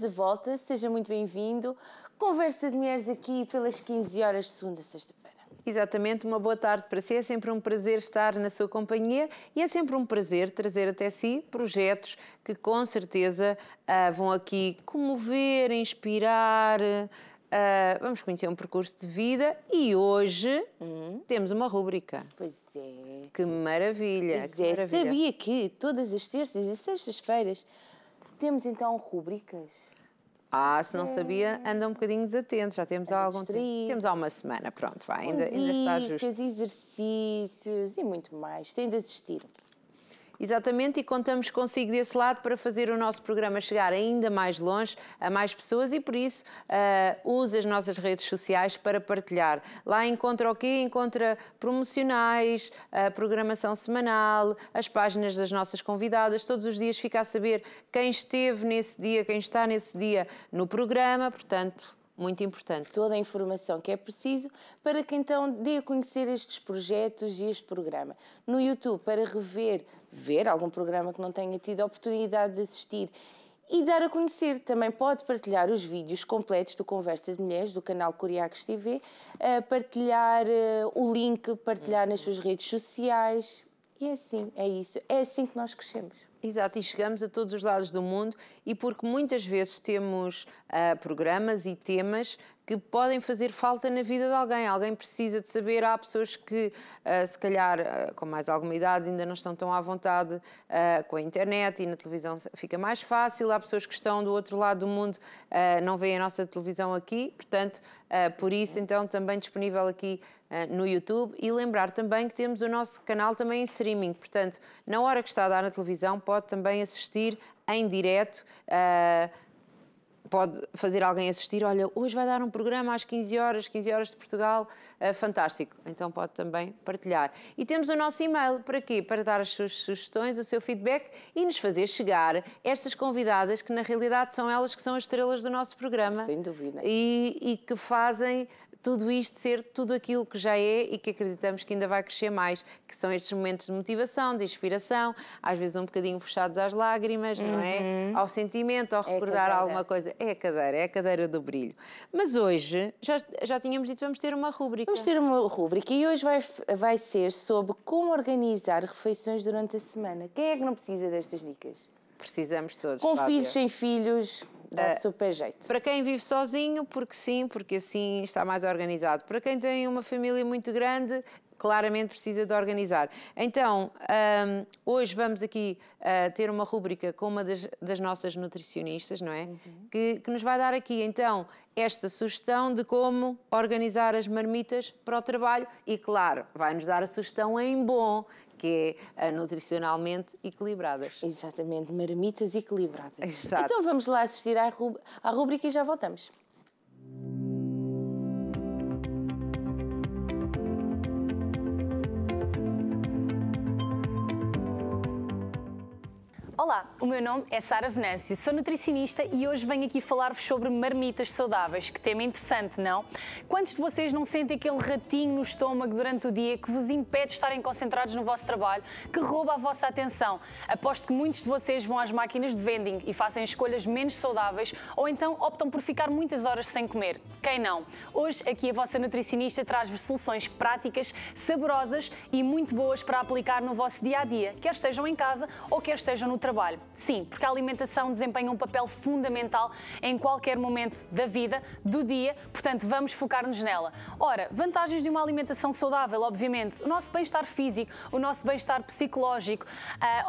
de volta, seja muito bem-vindo. Conversa de Mulheres aqui pelas 15 horas, de segunda a sexta-feira. Exatamente, uma boa tarde para si. É sempre um prazer estar na sua companhia e é sempre um prazer trazer até si projetos que com certeza ah, vão aqui comover, inspirar. Ah, vamos conhecer um percurso de vida e hoje hum. temos uma rúbrica. Pois é. Que maravilha! Pois que é. maravilha. Sabia que todas as terças e sextas-feiras temos então rubricas? Ah, se não é. sabia, anda um bocadinho desatento. Já temos há é algum tempo. Temos há uma semana, pronto, vai, ainda, ainda está justo. exercícios e muito mais. Tem de assistir. Exatamente, e contamos consigo desse lado para fazer o nosso programa chegar ainda mais longe, a mais pessoas e por isso uh, as nossas redes sociais para partilhar. Lá encontra o quê? Encontra promocionais, a programação semanal, as páginas das nossas convidadas. Todos os dias fica a saber quem esteve nesse dia, quem está nesse dia no programa, portanto muito importante. Toda a informação que é preciso para que então dê a conhecer estes projetos e este programa. No YouTube, para rever, ver algum programa que não tenha tido a oportunidade de assistir e dar a conhecer. Também pode partilhar os vídeos completos do Conversa de Mulheres, do canal Curiacos TV, eh, partilhar eh, o link, partilhar nas suas redes sociais. E é assim, é isso. É assim que nós crescemos. Exato, e chegamos a todos os lados do mundo e porque muitas vezes temos uh, programas e temas que podem fazer falta na vida de alguém. Alguém precisa de saber, há pessoas que, eh, se calhar, eh, com mais alguma idade, ainda não estão tão à vontade eh, com a internet e na televisão fica mais fácil. Há pessoas que estão do outro lado do mundo, não veem a nossa televisão aqui, portanto, por isso, então, também disponível aqui no YouTube e lembrar também que temos o nosso canal também em streaming, portanto, na hora que está a dar na televisão, pode também assistir em direto pode fazer alguém assistir, olha, hoje vai dar um programa às 15 horas, 15 horas de Portugal, uh, fantástico. Então pode também partilhar. E temos o nosso e-mail, para quê? Para dar as suas sugestões, o seu feedback e nos fazer chegar estas convidadas que na realidade são elas que são as estrelas do nosso programa. Sem dúvida. E, e que fazem tudo isto ser tudo aquilo que já é e que acreditamos que ainda vai crescer mais, que são estes momentos de motivação, de inspiração, às vezes um bocadinho fechados às lágrimas, uhum. não é? Uhum. Ao sentimento, ao é recordar alguma coisa. É a cadeira, é a cadeira do brilho. Mas hoje, já, já tínhamos dito, vamos ter uma rúbrica. Vamos ter uma rúbrica e hoje vai, vai ser sobre como organizar refeições durante a semana. Quem é que não precisa destas dicas? Precisamos todos. Com Fábio. filhos, sem filhos, Dá é, super jeito. Para quem vive sozinho, porque sim, porque assim está mais organizado. Para quem tem uma família muito grande, claramente precisa de organizar. Então, um, hoje vamos aqui uh, ter uma rúbrica com uma das, das, nossas nutricionistas, não é? Uhum. Que, que nos vai dar aqui, então, esta sugestão de como organizar as marmitas para o trabalho e, claro, vai-nos dar a sugestão em bom, que é eh, nutricionalmente equilibradas. Exatamente, marmitas equilibradas. Exato. Então vamos lá assistir à, à rubrica e já voltamos. Olá, o meu nome é Sara Venâncio, sou nutricionista e hoje venho aqui falar-vos sobre marmitas saudáveis, que tema interessante, não? Quantos de vocês não sentem aquele ratinho no estômago durante o dia que vos impede de estarem concentrados no vosso trabalho, que rouba a vossa atenção? Aposto que muitos de vocês vão às máquinas de vending e fazem escolhas menos saudáveis ou então optam por ficar muitas horas sem comer. Quem não? Hoje aqui a vossa nutricionista traz-vos soluções práticas, saborosas e muito boas para aplicar no vosso dia a dia, quer estejam em casa ou quer estejam no trabalho trabalho. Sim, porque a alimentação desempenha um papel fundamental em qualquer momento da vida, do dia, portanto vamos focar-nos nela. Ora, vantagens de uma alimentação saudável, obviamente, o nosso bem-estar físico, o nosso bem-estar psicológico, uh,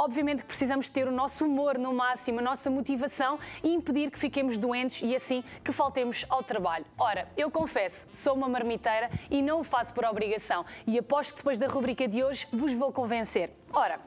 obviamente que precisamos ter o nosso humor no máximo, a nossa motivação e impedir que fiquemos doentes e assim que faltemos ao trabalho. Ora, eu confesso, sou uma marmiteira e não o faço por obrigação e aposto que depois da rubrica de hoje vos vou convencer. Ora,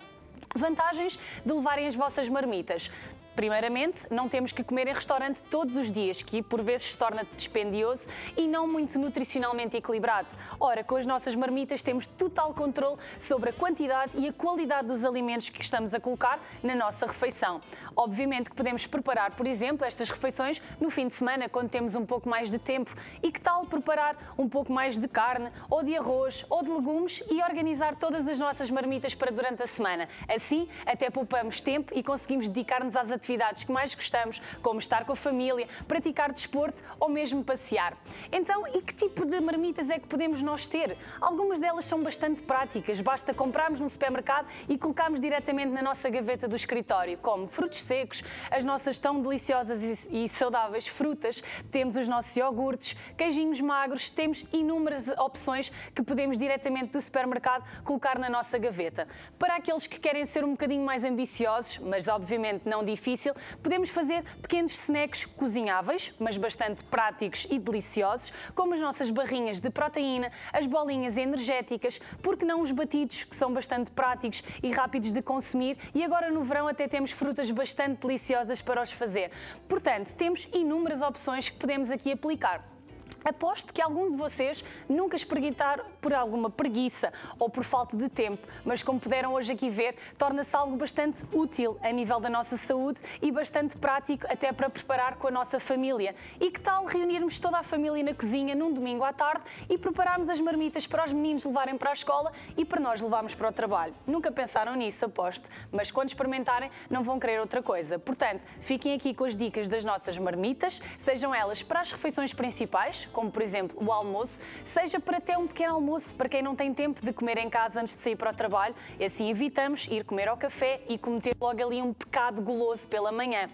Vantagens de levarem as vossas marmitas. Primeiramente, não temos que comer em restaurante todos os dias, que por vezes se torna dispendioso e não muito nutricionalmente equilibrado. Ora, com as nossas marmitas temos total controle sobre a quantidade e a qualidade dos alimentos que estamos a colocar na nossa refeição. Obviamente que podemos preparar, por exemplo, estas refeições no fim de semana, quando temos um pouco mais de tempo. E que tal preparar um pouco mais de carne, ou de arroz, ou de legumes e organizar todas as nossas marmitas para durante a semana? Assim, até poupamos tempo e conseguimos dedicar-nos às atividades atividades que mais gostamos, como estar com a família, praticar desporto ou mesmo passear. Então, e que tipo de marmitas é que podemos nós ter? Algumas delas são bastante práticas, basta comprarmos no supermercado e colocarmos diretamente na nossa gaveta do escritório, como frutos secos, as nossas tão deliciosas e saudáveis frutas, temos os nossos iogurtes, queijinhos magros, temos inúmeras opções que podemos diretamente do supermercado colocar na nossa gaveta. Para aqueles que querem ser um bocadinho mais ambiciosos, mas obviamente não difíceis, difícil, podemos fazer pequenos snacks cozinháveis, mas bastante práticos e deliciosos, como as nossas barrinhas de proteína, as bolinhas energéticas, porque não os batidos, que são bastante práticos e rápidos de consumir, e agora no verão até temos frutas bastante deliciosas para os fazer. Portanto, temos inúmeras opções que podemos aqui aplicar. Aposto que algum de vocês nunca espreguitar por alguma preguiça ou por falta de tempo, mas como puderam hoje aqui ver, torna-se algo bastante útil a nível da nossa saúde e bastante prático até para preparar com a nossa família. E que tal reunirmos toda a família na cozinha num domingo à tarde e prepararmos as marmitas para os meninos levarem para a escola e para nós levarmos para o trabalho? Nunca pensaram nisso, aposto, mas quando experimentarem não vão querer outra coisa. Portanto, fiquem aqui com as dicas das nossas marmitas, sejam elas para as refeições principais, como por exemplo o almoço, seja para até um pequeno almoço para quem não tem tempo de comer em casa antes de sair para o trabalho, e assim evitamos ir comer ao café e cometer logo ali um pecado goloso pela manhã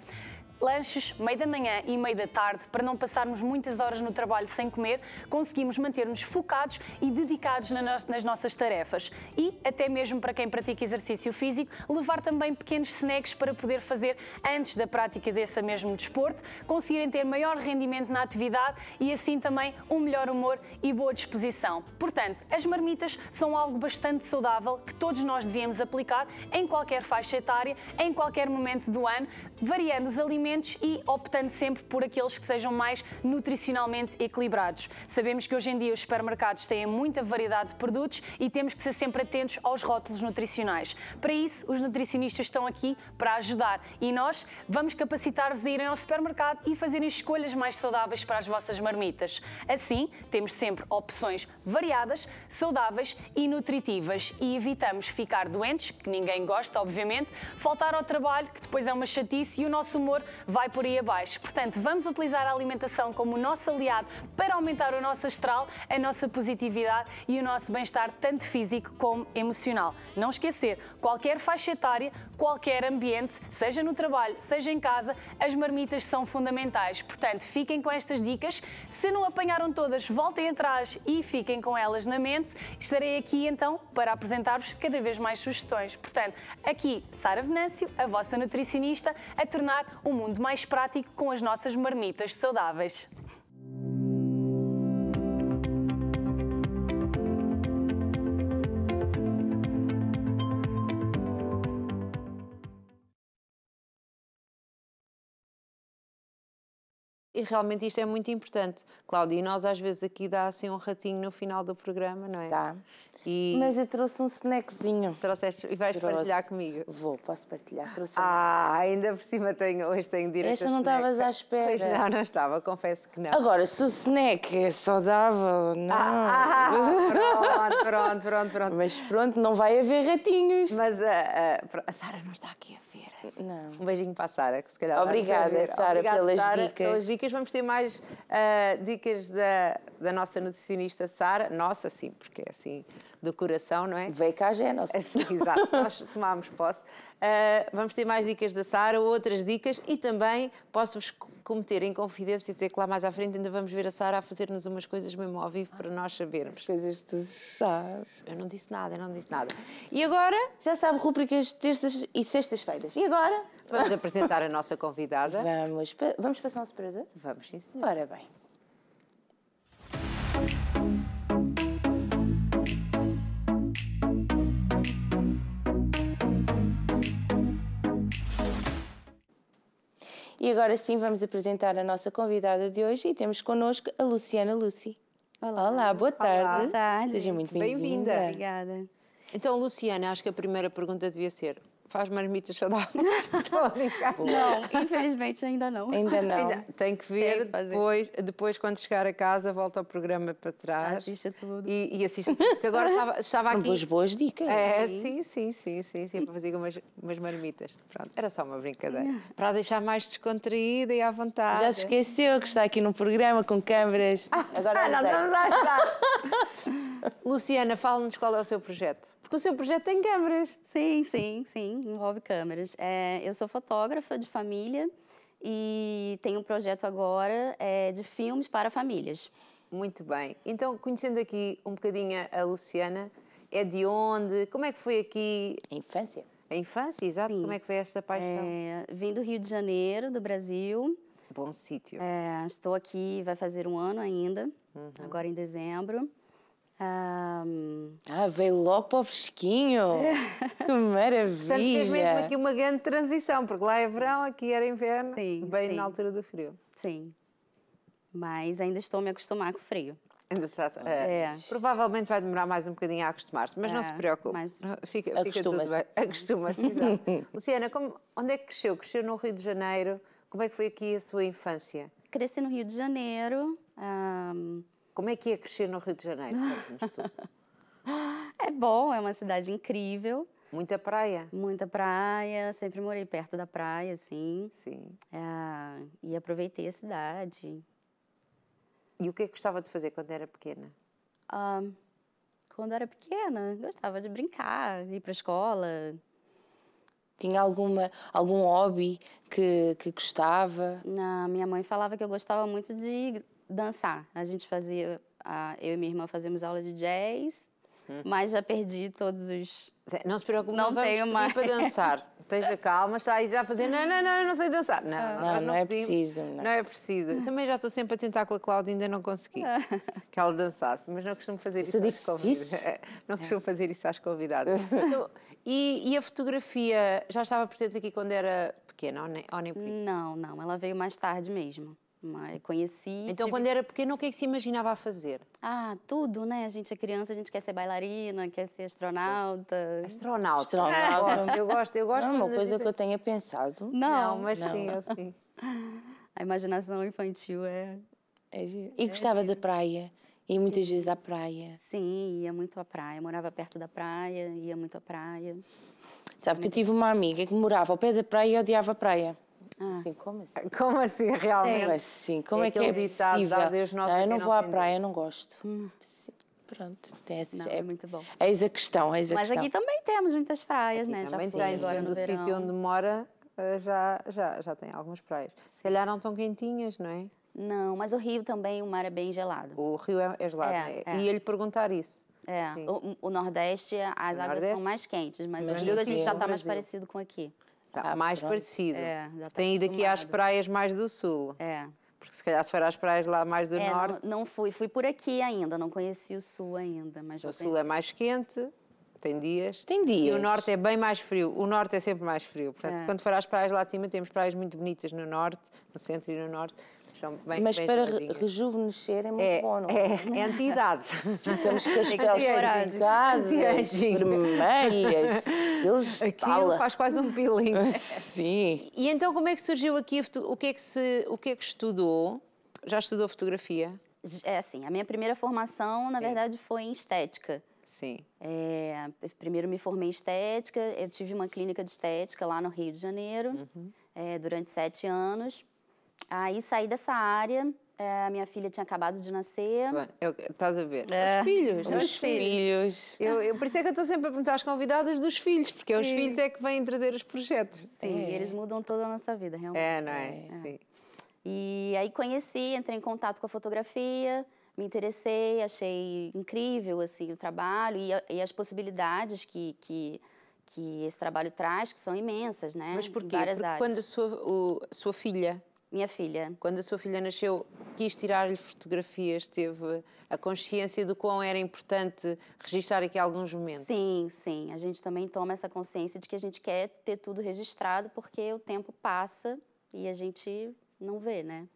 lanches meio da manhã e meio da tarde, para não passarmos muitas horas no trabalho sem comer, conseguimos manter-nos focados e dedicados nas nossas tarefas. E, até mesmo para quem pratica exercício físico, levar também pequenos snacks para poder fazer antes da prática desse mesmo desporto, conseguirem ter maior rendimento na atividade e assim também um melhor humor e boa disposição. Portanto, as marmitas são algo bastante saudável que todos nós devíamos aplicar em qualquer faixa etária, em qualquer momento do ano, variando os alimentos alimentos e optando sempre por aqueles que sejam mais nutricionalmente equilibrados. Sabemos que hoje em dia os supermercados têm muita variedade de produtos e temos que ser sempre atentos aos rótulos nutricionais. Para isso, os nutricionistas estão aqui para ajudar e nós vamos capacitar-vos a irem ao supermercado e fazerem escolhas mais saudáveis para as vossas marmitas. Assim, temos sempre opções variadas, saudáveis e nutritivas e evitamos ficar doentes, que ninguém gosta, obviamente, faltar ao trabalho, que depois é uma chatice, e o nosso humor vai por aí abaixo. Portanto, vamos utilizar a alimentação como o nosso aliado para aumentar o nosso astral, a nossa positividade e o nosso bem-estar, tanto físico como emocional. Não esquecer, qualquer faixa etária, qualquer ambiente, seja no trabalho, seja em casa, as marmitas são fundamentais. Portanto, fiquem com estas dicas. Se não apanharam todas, voltem atrás e fiquem com elas na mente. Estarei aqui então para apresentar-vos cada vez mais sugestões. Portanto, aqui Sara Venâncio, a vossa nutricionista, a tornar o mundo mundo mais prático com as nossas marmitas saudáveis. e realmente isto é muito importante. Cláudia, e nós às vezes aqui dá assim um ratinho no final do programa, não é? Tá. E... Mas eu trouxe um snackzinho. Trouxeste e vais Trouxe. partilhar comigo? Vou, posso partilhar. Trouxe ah, um... ainda por cima tenho, hoje tenho direito Esta não estavas à espera. Pois não, não estava, confesso que não. Agora, se o snack é saudável, não. Ah, ah, pronto, pronto, pronto, pronto. Mas pronto, não vai haver ratinhos. Mas uh, uh, a Sara não está aqui a ver. Não. Um beijinho para a Sara, que se calhar. Obrigada, Sara, pelas, Pelas dicas dias vamos ter mais uh, dicas da, da nossa nutricionista Sara. Nossa, sim, porque é assim do coração, não é? Veio cá já é nossa. Exato, nós tomámos posse. Uh, vamos ter mais dicas da Sara, outras dicas e também posso-vos cometer em confidência e dizer que lá mais à frente ainda vamos ver a Sara a fazer-nos umas coisas mesmo ao vivo para nós sabermos. As coisas que tu sabes. Eu não disse nada, eu não disse nada. E agora? Já sabe, rubricas terças e sextas-feiras. E agora? Vamos apresentar a nossa convidada. Vamos. Vamos passar um surpresa? Vamos, sim, senhor. Ora bem. E agora sim vamos apresentar a nossa convidada de hoje e temos connosco a Luciana Lucy. Olá, Olá boa tarde. Olá, boa tarde. Seja muito bem-vinda. bem Obrigada. Então, Luciana, acho que a primeira pergunta devia ser: faz marmitas saudáveis. Estou a brincar. Não, infelizmente ainda não. Ainda não. Ainda, tem que ver tem que depois, depois, quando chegar a casa, volta ao programa para trás. Assista tudo. E, e assista tudo, porque agora estava, estava aqui... Duas boas dicas. É, sim, sim, sim, sim, sim, para fazer umas, umas marmitas. Pronto, era só uma brincadeira. Para deixar mais descontraída e à vontade. Já se esqueceu que está aqui no programa com câmeras. Agora ah, não, não, não, não, Luciana, fala-nos qual é o seu projeto. Porque o seu projeto tem câmeras. Sim, sim, sim envolve câmeras. É, eu sou fotógrafa de família e tenho um projeto agora é, de filmes para famílias. Muito bem. Então, conhecendo aqui um bocadinho a Luciana, é de onde? Como é que foi aqui? A infância. A infância, exato. Sim. Como é que foi esta paixão? É, vim do Rio de Janeiro, do Brasil. Bom sítio. É, estou aqui, vai fazer um ano ainda, uhum. agora em dezembro. Um... Ah, ah veio logo para o fresquinho! É. que maravilha! Portanto, fez mesmo aqui uma grande transição, porque lá é verão, aqui era inverno, sim, bem sim. na altura do frio. Sim, mas ainda estou a me acostumar com o frio. Ainda está, uh, é, é. Provavelmente vai demorar mais um bocadinho a acostumar-se, mas é, não se preocupe. Mas fica, acostuma -se. Fica Acostuma-se, Luciana, como, onde é que cresceu? Cresceu no Rio de Janeiro. Como é que foi aqui a sua infância? Cresci no Rio de Janeiro. Um como é que ia crescer no Rio de Janeiro? é bom, é uma cidade incrível. Muita praia? Muita praia, sempre morei perto da praia, assim. Sim. É, e aproveitei a cidade. E o que é gostava de fazer quando era pequena? Ah, quando era pequena, gostava de brincar, ir para a escola. Tinha alguma, algum hobby que, que gostava? Não, ah, minha mãe falava que eu gostava muito de dançar. A gente fazia, a, eu e minha irmã fazíamos aula de jazz, hum. mas já perdi todos os. Não se preocupe, não, não tenho mais. para dançar. Esteja calma, está aí já a fazer. Não, não, não, eu não sei dançar. Não, ah. não, não, não, é pedimos, preciso. Não. não. é preciso. Também já estou sempre a tentar com a Cláudia, ainda não consegui ah. que ela dançasse, mas não costumo fazer isso, isso é às convidadas. É, não é. costumo é. fazer isso às convidadas. então, e, e a fotografia já estava presente aqui quando era pequena, ou nem, ou nem por isso? Não, não, ela veio mais tarde mesmo. Mas é conheci. Então, tive... quando era pequeno, o que é que se imaginava a fazer? Ah, tudo, né? A gente é criança, a gente quer ser bailarina, quer ser astronauta. Astronauta. Astronauta. eu gosto, eu gosto. Não, é uma coisa que eu tenha pensado. Não, Não mas Não. sim, eu sim. A imaginação infantil é. é, é E gostava é da praia. E muitas vezes à praia. Sim, ia muito à praia. Morava perto da praia, ia muito à praia. Sabe que eu tive uma amiga que morava ao pé da praia e odiava a praia. Ah. Assim, como assim? Como assim, realmente? Como assim? Como é, é que é possível? Ah, não, eu é não vou à praia, eu não gosto. Hum. Pronto, tem essa não, é muito bom. Eis a questão, eis a Mas questão. aqui também temos muitas praias, aqui né? Também já tem, dependendo do sítio onde mora, eh, já, já, já tem algumas praias. Sim. Se calhar não tão quentinhas, não é? Não, mas o rio também, o mar é bem gelado. O rio é, é gelado, é, né? é. Ia lhe perguntar isso. É, o, o, Nordeste, as o águas Nordeste? são mais quentes, mas, mas o rio a gente já está mais parecido com aqui. Tá, mais pronto. parecido. É, tá Tem ido aqui às praias mais do sul. É. Porque se calhar se for às praias lá mais do é, norte. Não, não fui, fui por aqui ainda, não conheci o sul ainda. Mas o sul é mais quente tem dias. Tem dias. E o norte é bem mais frio. O norte é sempre mais frio. Portanto, é. quando for às praias lá de cima, temos praias muito bonitas no norte, no centro e no norte. Bem, Mas bem para rejuvenescer é muito é, bom, não é? É, é anti-idade. Ficamos castelos pingados, vermelhas. Eles Aquilo faz quase um peeling. Sim. E então como é que surgiu aqui, o que é que, se, o que, é que estudou? Já estudou fotografia? É assim, a minha primeira formação, na verdade, foi em estética. Sim. É, primeiro me formei em estética, eu tive uma clínica de estética lá no Rio de Janeiro uhum. é, durante sete anos. Aí saí dessa área, é, minha filha tinha acabado de nascer. estás a ver? É. Os filhos. Né? Os, os filhos. filhos. Eu, eu, por isso é que eu estou sempre a perguntar às convidadas dos filhos, porque Sim. os filhos é que vêm trazer os projetos. Sim, é. eles mudam toda a nossa vida, realmente. É, não é? é. Sim. E aí conheci, entrei em contato com a fotografia, me interessei, achei incrível assim o trabalho e, e as possibilidades que, que que esse trabalho traz, que são imensas, né? Mas porquê? Várias Porque áreas. quando a sua, o, sua filha... Minha filha. Quando a sua filha nasceu, quis tirar-lhe fotografias, teve a consciência do quão era importante registrar aqui alguns momentos. Sim, sim. A gente também toma essa consciência de que a gente quer ter tudo registrado porque o tempo passa e a gente não vê, né?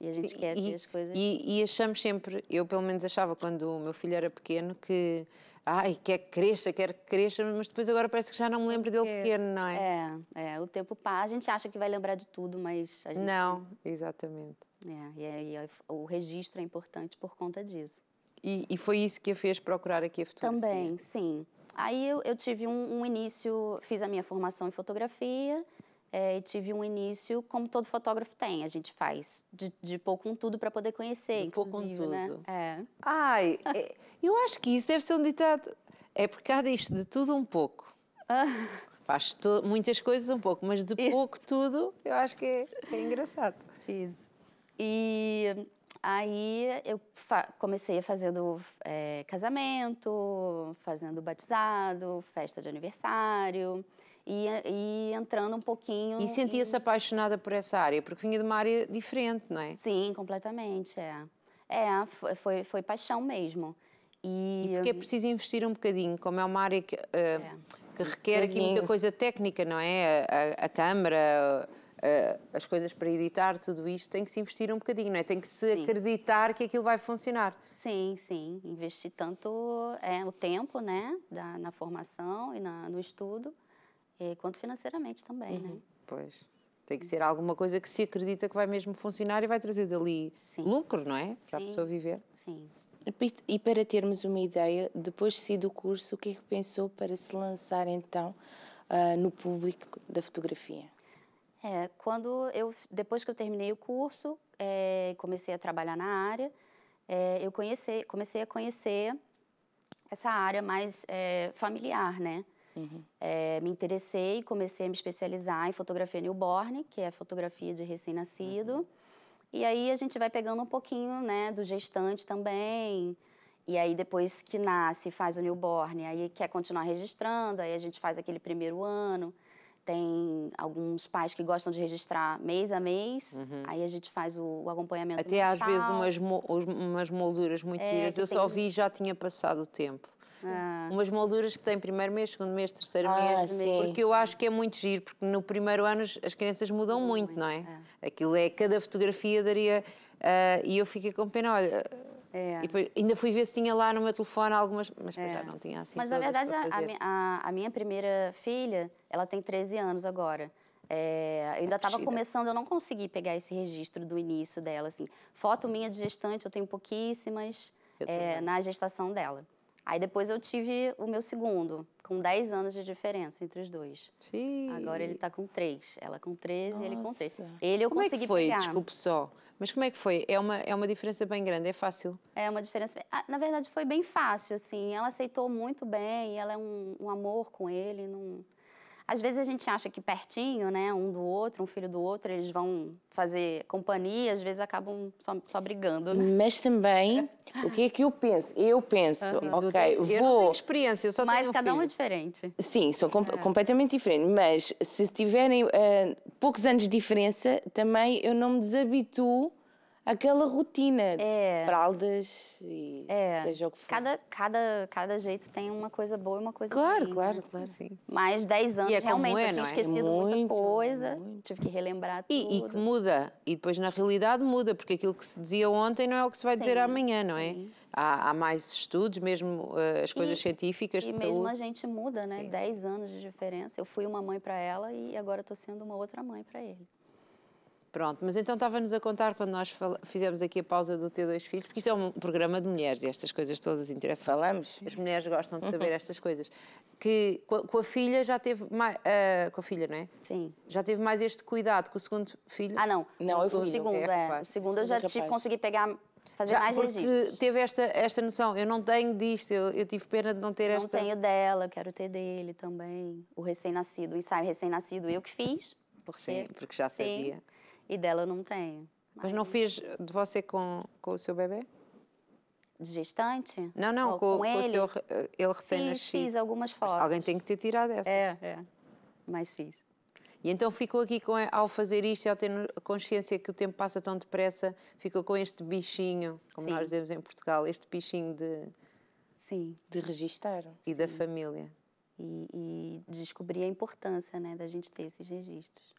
E a gente Sim, esquece e, as coisas. E, e, achamos sempre, eu pelo menos achava quando o meu filho era pequeno, que ai, quer que cresça, quer que cresça, mas depois agora parece que já não me lembro dele pequeno, não é? É, é, o tempo passa, a gente acha que vai lembrar de tudo, mas a gente... Não, exatamente. É, e, é, e é, o registro é importante por conta disso. E, e, foi isso que a fez procurar aqui a fotografia? Também, sim. Aí eu, eu tive um, um, início, fiz a minha formação em fotografia, é, tive um início como todo fotógrafo tem, a gente faz de, de pouco com tudo para poder conhecer, de pouco com né? tudo. Né? É. Ai, é, eu acho que isso deve ser um ditado. É porque causa disto de tudo um pouco. Faz muitas coisas um pouco, mas de isso. pouco tudo, eu acho que é, é engraçado. Isso. E aí eu comecei fazendo é, casamento, fazendo batizado, festa de aniversário e, e entrando um pouquinho. E sentia-se apaixonada por essa área, porque vinha de uma área diferente, não é? Sim, completamente, é. É, foi, foi, paixão mesmo. E, e porque é preciso investir um bocadinho, como é uma área que, uh, é. que requer aqui muita coisa técnica, não é? A, a, a câmara, uh, as coisas para editar, tudo isto, tem que se investir um bocadinho, não é? Tem que se sim. acreditar que aquilo vai funcionar. Sim, sim. Investir tanto é, o tempo, né? Da, na formação e na, no estudo quanto financeiramente também, né? uhum. né? Pois. Tem que ser alguma coisa que se acredita que vai mesmo funcionar e vai trazer dali Sim. lucro, não é? Para a pessoa viver. Sim. E para termos uma ideia, depois de sair do curso, o que é que pensou para se lançar então uh, no público da fotografia? É, quando eu, depois que eu terminei o curso, é, comecei a trabalhar na área, é, eu conheci, comecei a conhecer essa área mais é, familiar, né? Uhum. É, me interessei, comecei a me especializar em fotografia newborn, que é fotografia de recém-nascido. Uhum. E aí a gente vai pegando um pouquinho, né, do gestante também. E aí depois que nasce, faz o newborn, aí quer continuar registrando, aí a gente faz aquele primeiro ano. Tem alguns pais que gostam de registrar mês a mês, uhum. aí a gente faz o, o acompanhamento Até mensal. às vezes umas, mo, umas molduras muito é, Eu só vi e já tinha passado o tempo. Tipo, ah. Umas molduras que têm primeiro mês, segundo mês, terceiro ah, mês. Sim. Porque eu acho que é muito giro, porque no primeiro ano as crianças mudam muito, muito, não é? é? Aquilo é, cada fotografia daria. Uh, e eu fiquei com pena, olha. É. Depois, ainda fui ver se tinha lá no meu telefone algumas, mas é. já não tinha assim. Mas na verdade, a, a, a, minha primeira filha, ela tem 13 anos agora. É, eu ainda estava é começando, eu não consegui pegar esse registro do início dela. Assim. Foto minha de gestante, eu tenho pouquíssimas é, na gestação dela. Aí depois eu tive o meu segundo, com 10 anos de diferença entre os dois. Sim. Agora ele tá com 3. Ela com 13 ele com 3. Ele eu como consegui é que foi? Desculpe só. Mas como é que foi? É uma, é uma diferença bem grande, é fácil? É uma diferença. Ah, na verdade, foi bem fácil, assim. Ela aceitou muito bem, ela é um, um amor com ele. Não, às vezes a gente acha que pertinho, né, um do outro, um filho do outro, eles vão fazer companhia, às vezes acabam só, só brigando. Né? Mas também, o que é que eu penso? Eu penso, ok, eu vou... Eu não tenho experiência, eu só Mas tenho cada um, um é diferente. Sim, são com é. completamente diferentes, mas se tiverem uh, poucos anos de diferença, também eu não me desabituo aquela rotina é. de fraldas e é. seja o que for. Cada, cada, cada jeito tem uma coisa boa e uma coisa claro, ruim. Claro, claro, né? claro. Sim. mais 10 é anos, é realmente, é, eu tinha é? esquecido muito, muita coisa, muito. tive que relembrar tudo. E, e, que muda, e depois na realidade muda, porque aquilo que se dizia ontem não é o que se vai sim, dizer amanhã, não é? Há, há, mais estudos, mesmo uh, as coisas e, científicas e de E mesmo saúde. a gente muda, né? 10 anos de diferença. Eu fui uma mãe para ela e agora estou sendo uma outra mãe para ele. Pronto, mas então estava-nos a contar quando nós fizemos aqui a pausa do Ter Dois Filhos, porque isto é um programa de mulheres e estas coisas todas interessam. Falamos. As mulheres gostam de saber estas coisas. Que com a, com a filha já teve mais. Uh, eh, com a filha, não é? Sim. Já teve mais este cuidado com o segundo filho? Ah, não. Não, eu fui o segundo. É, é. o segundo eu já é tive, consegui pegar fazer Já, mais porque registros. teve esta, esta noção, eu não tenho disto, eu, eu tive pena de não ter não esta... Não tenho dela, eu quero ter dele também. O recém-nascido, o ensaio recém-nascido eu que fiz. Porque, Sim, porque já sim. sabia. E dela não tenho. Mas, mas não fiz de você com, com o seu bebê? De gestante? Não, não, com, com, ele? o seu ele recém-nascido. Fiz, algumas fotos. Mas alguém tem que ter tirado essa. É, é. Mas fiz. E então ficou aqui com, ao fazer isto, ao ter consciência que o tempo passa tão depressa, ficou com este bichinho, como Sim. nós dizemos em Portugal, este bichinho de. Sim. De registar. E Sim. da família. E, e descobrir a importância né, da gente ter esses registros.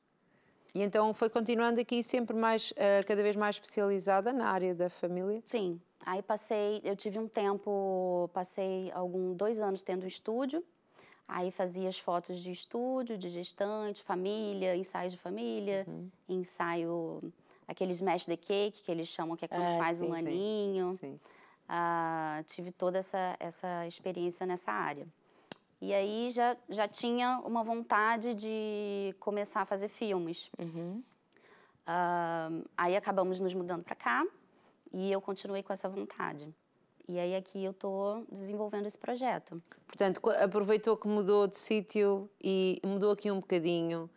E então foi continuando aqui sempre mais, eh, cada vez mais especializada na área da família? Sim. Aí passei, eu tive um tempo, passei algum dois anos tendo um estúdio. Aí fazia as fotos de estúdio, de gestante, família, ensaio de família, uhum. ensaio aqueles smash the cake que eles chamam que é quando é, faz sim, um aninho. Sim. sim. Ah, tive toda essa essa experiência nessa área. E aí já, já tinha uma vontade de começar a fazer filmes. Uhum. Uh, aí acabamos nos mudando para cá e eu continuei com essa vontade. E aí aqui eu estou desenvolvendo esse projeto. Portanto, aproveitou que mudou de sítio e mudou aqui um bocadinho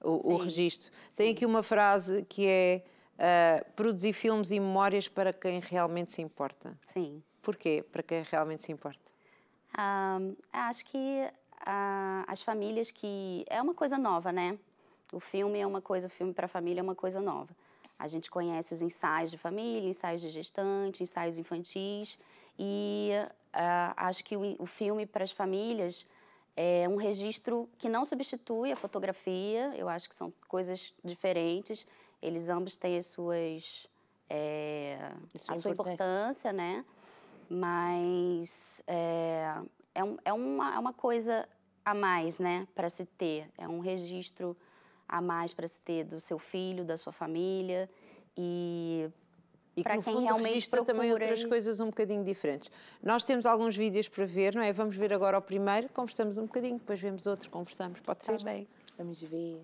o, o registro. Sim. Tem aqui uma frase que é uh, produzir filmes e memórias para quem realmente se importa. Sim. Porquê? Para quem realmente se importa. Ah, acho que ah, as famílias que. É uma coisa nova, né? O filme é uma coisa, o filme para a família é uma coisa nova. A gente conhece os ensaios de família, ensaios de gestante, ensaios infantis. E ah, acho que o, o filme para as famílias é um registro que não substitui a fotografia. Eu acho que são coisas diferentes. Eles ambos têm as suas. É, a sua importância, importância né? Mas é, é, um, é, uma, é uma coisa a mais, né, para se ter. É um registro a mais para se ter do seu filho, da sua família e e que, no quem fundo, registra também outras coisas um bocadinho diferentes. Nós temos alguns vídeos para ver, não é? Vamos ver agora o primeiro, conversamos um bocadinho, depois vemos outro, conversamos, pode tá ser? Tá bem. Vamos ver.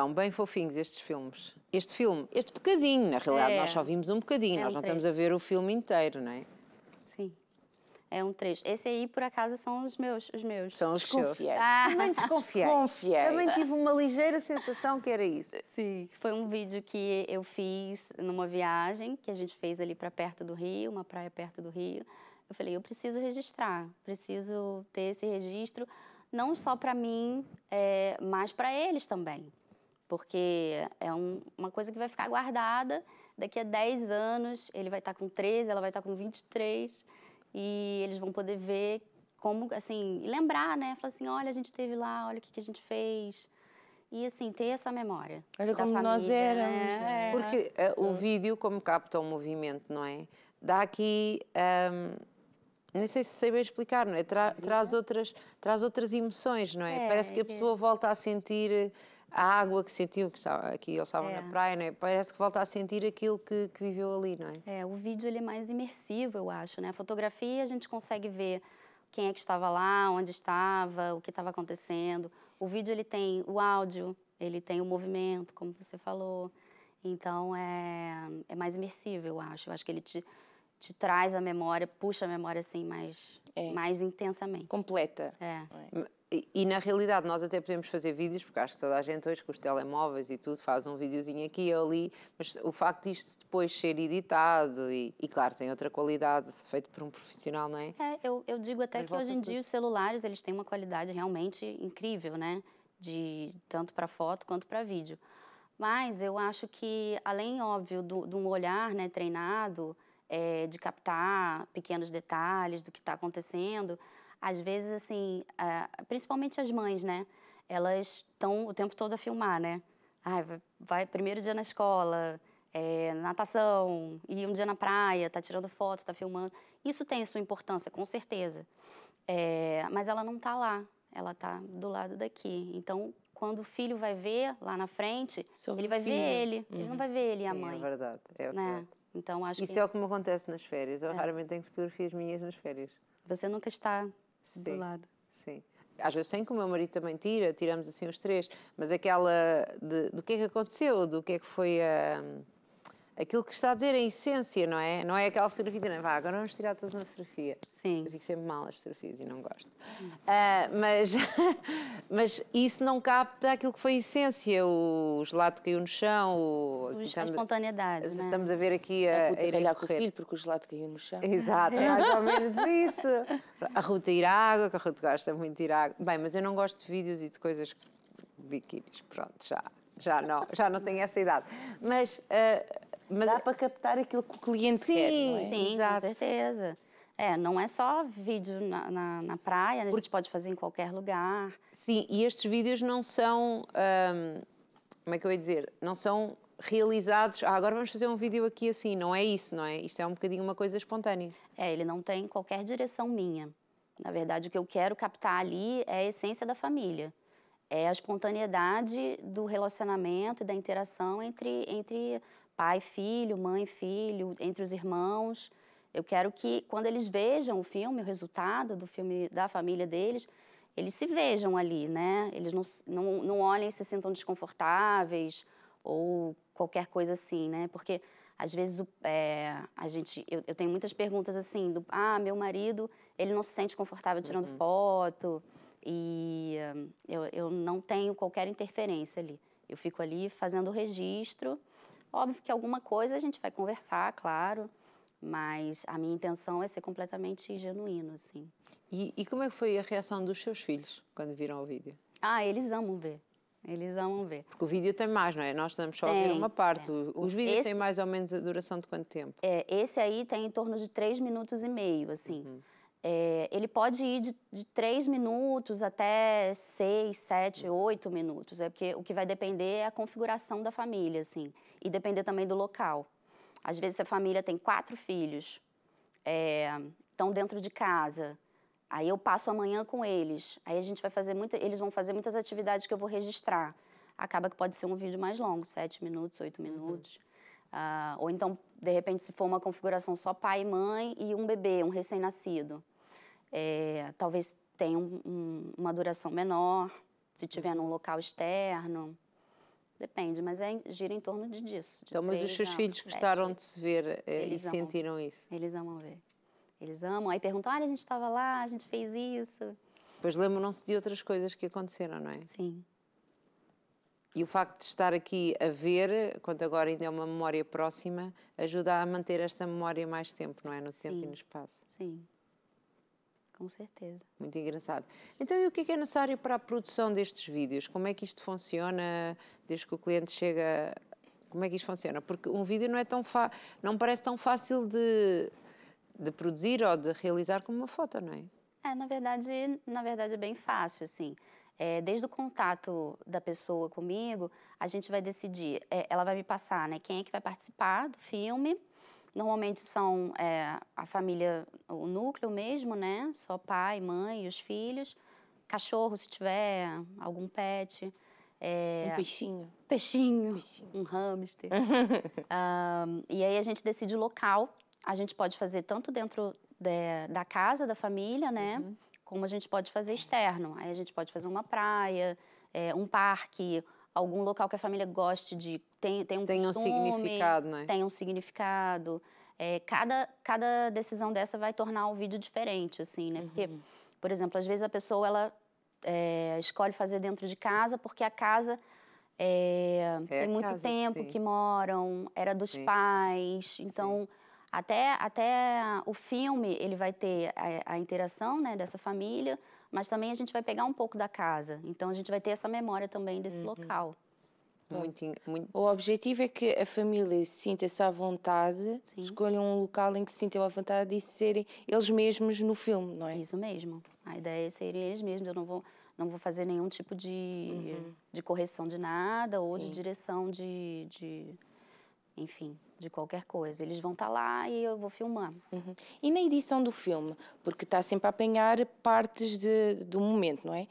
são bem fofinhos estes filmes. Este filme, este bocadinho, na realidade, é. nós só vimos um bocadinho, é um nós não estamos a ver o filme inteiro, não é? Sim. É um trecho. Esse aí, por acaso, são os meus. Os meus. São os desconfiei. Ah. ah. Também desconfiei. desconfiei. Também tive uma ligeira sensação que era isso. Sim. Foi um vídeo que eu fiz numa viagem que a gente fez ali para perto do Rio, uma praia perto do Rio. Eu falei, eu preciso registrar, preciso ter esse registro, não só para mim, é, mas para eles também porque é um, uma coisa que vai ficar guardada. Daqui a 10 anos, ele vai estar tá com 13, ela vai estar tá com 23, e eles vão poder ver como, assim, lembrar, né? Falar assim: olha, a gente teve lá, olha o que, que a gente fez. E assim, ter essa memória. Olha como família, nós né? éramos. Né? Porque eh, o vídeo, como capta o movimento, não é? Dá aqui. Um ehm, nem sei se sei bem explicar, não é? Tra, traz, outras, traz outras emoções, não é? é Parece que a é. pessoa volta a sentir a água que sentiu, que estava, aqui eles estava é. na praia, né? parece que volta a sentir aquilo que, que viveu ali, não é? É, o vídeo ele é mais imersivo, eu acho, né? A fotografia a gente consegue ver quem é que estava lá, onde estava, o que estava acontecendo. O vídeo ele tem o áudio, ele tem o movimento, como você falou. Então é, é mais imersivo, eu acho. Eu acho que ele te te traz a memória, puxa a memória assim mais, é. mais intensamente. Completa. É. E, e, na realidade nós até podemos fazer vídeos, porque acho que toda a gente hoje com os telemóveis e tudo faz um videozinho aqui ou ali, mas o facto disto depois ser editado e, e, claro, tem outra qualidade, feito por um profissional, não é? É, eu, eu digo até mas que hoje em dia os celulares eles têm uma qualidade realmente incrível, né? De, tanto para foto quanto para vídeo. Mas eu acho que, além, óbvio, de um olhar né, treinado, é, de captar pequenos detalhes do que está acontecendo. Às vezes, assim, ah, principalmente as mães, né? Elas estão o tempo todo a filmar, né? Ah, vai, primeiro dia na escola, é, natação, e um dia na praia, tá tirando foto, tá filmando. Isso tem sua importância, com certeza. É, mas ela não tá lá, ela tá do lado daqui. Então, quando o filho vai ver lá na frente, Sobre ele vai ver ele, uhum. ele não uhum. vai ver ele e a é mãe. É verdade, é verdade. É. Né? Então acho Isso que... é o que me acontece nas férias. Eu é. raramente tenho fotografias minhas nas férias. Você nunca está Sim. do lado. Sim. Às vezes tenho que o meu marido também tira, tiramos assim os três, mas aquela de, do que é que aconteceu, do que é que foi a. Uh aquilo que está a dizer, é a essência, não é? Não é aquela fotografia de vá, agora vamos tirar todas uma fotografia. Sim. Eu fico sempre mal as fotografias e não gosto. Uh, mas, mas isso não capta aquilo que foi a essência, o gelado que caiu no chão, o, a estamos, espontaneidade. Né? Estamos né? a ver aqui é a, a, a ir a correr. filho porque o gelado caiu no chão. Exato, é, é. mais ou menos isso. A Ruta ir água, que a Ruta gosta muito de ir água. Bem, mas eu não gosto de vídeos e de coisas biquínis, pronto, já, já, não, já não tenho essa idade. Mas ah, mas dá é... para captar aquilo que o cliente sim, quer, não é? Sim, Exato. com certeza. É, não é só vídeo na, na, na praia, né? a gente pode fazer em qualquer lugar. Sim, e estes vídeos não são, hum, como é que eu ia dizer, não são realizados, ah, agora vamos fazer um vídeo aqui assim, não é isso, não é? Isto é um bocadinho uma coisa espontânea. É, ele não tem qualquer direção minha. Na verdade, o que eu quero captar ali é a essência da família. É a espontaneidade do relacionamento e da interação entre, entre pai, filho, mãe, filho, entre os irmãos. Eu quero que, quando eles vejam o filme, o resultado do filme da família deles, eles se vejam ali, né? Eles não, não, não olhem e se sintam desconfortáveis ou qualquer coisa assim, né? Porque, às vezes, é, a gente... Eu, eu, tenho muitas perguntas assim, do... Ah, meu marido, ele não se sente confortável tirando uhum. foto. E eh, eu, eu não tenho qualquer interferência ali. Eu fico ali fazendo o registro Óbvio que alguma coisa a gente vai conversar, claro, mas a minha intenção é ser completamente genuíno, assim. E, e como é que foi a reação dos seus filhos quando viram o vídeo? Ah, eles amam ver. Eles amam ver. Porque o vídeo tem mais, não é? Nós estamos só tem, a ver uma parte. É. Os vídeos esse, têm mais ou menos a duração de quanto tempo? É, esse aí tem em torno de 3 minutos e meio, assim. Uhum. É, ele pode ir de, três 3 minutos até 6, 7, 8 minutos. É porque o que vai depender é a configuração da família, assim e depender também do local. Às vezes a família tem quatro filhos, estão é, dentro de casa, aí eu passo a manhã com eles, aí a gente vai fazer muita, eles vão fazer muitas atividades que eu vou registrar. Acaba que pode ser um vídeo mais longo, sete minutos, oito uhum. minutos. Uhum. Uh, ou então, de repente, se for uma configuração só pai e mãe e um bebê, um recém-nascido. É, talvez tenha um, um, uma duração menor, se tiver num local externo. Depende, mas é, gira em torno de disso. De então, mas os seus filhos gostaram sete, de se ver eh, e amam, sentiram isso? Eles amam ver. Eles amam. Aí perguntam, olha, a gente estava lá, a gente fez isso. Pois lembram-se de outras coisas que aconteceram, não é? Sim. E o facto de estar aqui a ver, quanto agora ainda é uma memória próxima, ajuda a manter esta memória mais tempo, não é? No Sim. tempo e no espaço. Sim com certeza. Muito engraçado. Então, e o é que é, necessário para a produção destes vídeos? Como é que isto funciona desde que o cliente chega? Como é que isto funciona? Porque um vídeo não é tão fa... não parece tão fácil de... de produzir ou de realizar como uma foto, não é? É, na verdade, na verdade é bem fácil, assim. É, desde o contato da pessoa comigo, a gente vai decidir, é, ela vai me passar, né, quem é que vai participar do filme, Normalmente são é, a família, o núcleo mesmo, né? Só pai, mãe e os filhos. Cachorro, se tiver, algum pet. É, um peixinho. Peixinho. peixinho. Um hamster. um, e aí a gente decide o local. A gente pode fazer tanto dentro de, da casa da família, né? Uhum. Como a gente pode fazer externo. Aí a gente pode fazer uma praia, é, um parque, algum local que a família goste de. Tem, tem um tem costume, um significado, né? Tem um significado. É, cada, cada decisão dessa vai tornar o vídeo diferente, assim, né? Uhum. Porque, por exemplo, às vezes a pessoa ela é, escolhe fazer dentro de casa porque a casa é, é tem muito casa, tempo sim. que moram, era dos sim. pais, então. Sim. Até, até o filme, ele vai ter a, a interação né, dessa família, mas também a gente vai pegar um pouco da casa. Então a gente vai ter essa memória também desse uhum. local. Muito, muito... O objetivo é que a família sinta-se à vontade, Sim. escolha um local em que se sintam à vontade e serem eles mesmos no filme, não é? Isso mesmo. A ideia é serem eles mesmos. Eu não vou, não vou fazer nenhum tipo de, uhum. de correção de nada ou Sim. de direção de, de enfim, de qualquer coisa. Eles vão estar tá lá e eu vou filmar. Uhum. E na edição do filme, porque está sempre a apanhar partes de, do momento, não é?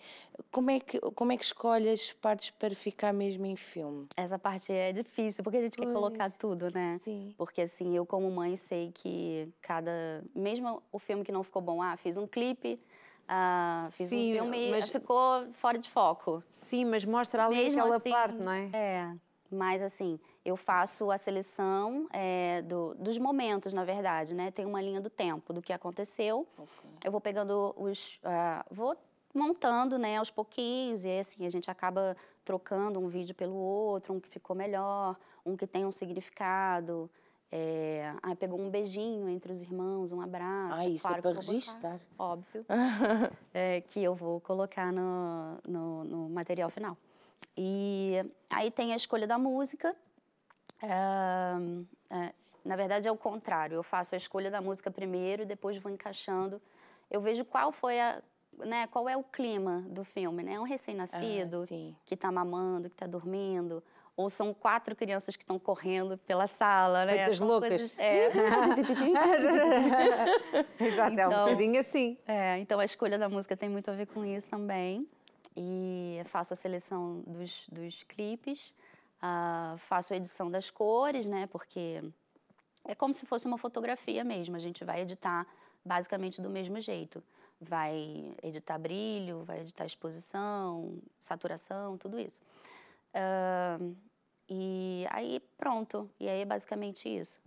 Como é que como é que escolhes partes para ficar mesmo em filme? Essa parte é difícil porque a gente pois. quer colocar tudo, né? Sim. Porque assim, eu como mãe sei que cada mesmo o filme que não ficou bom, ah, fiz um clipe, ah, fiz Sim, um filme, mas... ficou fora de foco. Sim, mas mostra ali Mesmo aquela assim, parte, não é? É. Mas, assim, eu faço a seleção é, do, dos momentos, na verdade, né? Tem uma linha do tempo, do que aconteceu. Okay. Eu vou pegando os... Uh, vou montando, né, aos pouquinhos. E, assim, a gente acaba trocando um vídeo pelo outro, um que ficou melhor, um que tem um significado. É, aí pegou um beijinho entre os irmãos, um abraço. Ah, isso é claro é para registrar. Óbvio. é, que eu vou colocar no, no, no material final. E aí tem a escolha da música. É, na verdade, é o contrário. Eu faço a escolha da música primeiro e depois vou encaixando. Eu vejo qual foi a, né, qual é o clima do filme, né? É um recém-nascido ah, que está mamando, que está dormindo, ou são quatro crianças que estão correndo pela sala, né? Feitas loucas. Coisas, é. então, é um então, assim. É, então a escolha da música tem muito a ver com isso também e faço a seleção dos, dos clipes, uh, faço a edição das cores, né? Porque é como se fosse uma fotografia mesmo. A gente vai editar basicamente do mesmo jeito. Vai editar brilho, vai editar exposição, saturação, tudo isso. Uh, e aí pronto. E aí é basicamente isso.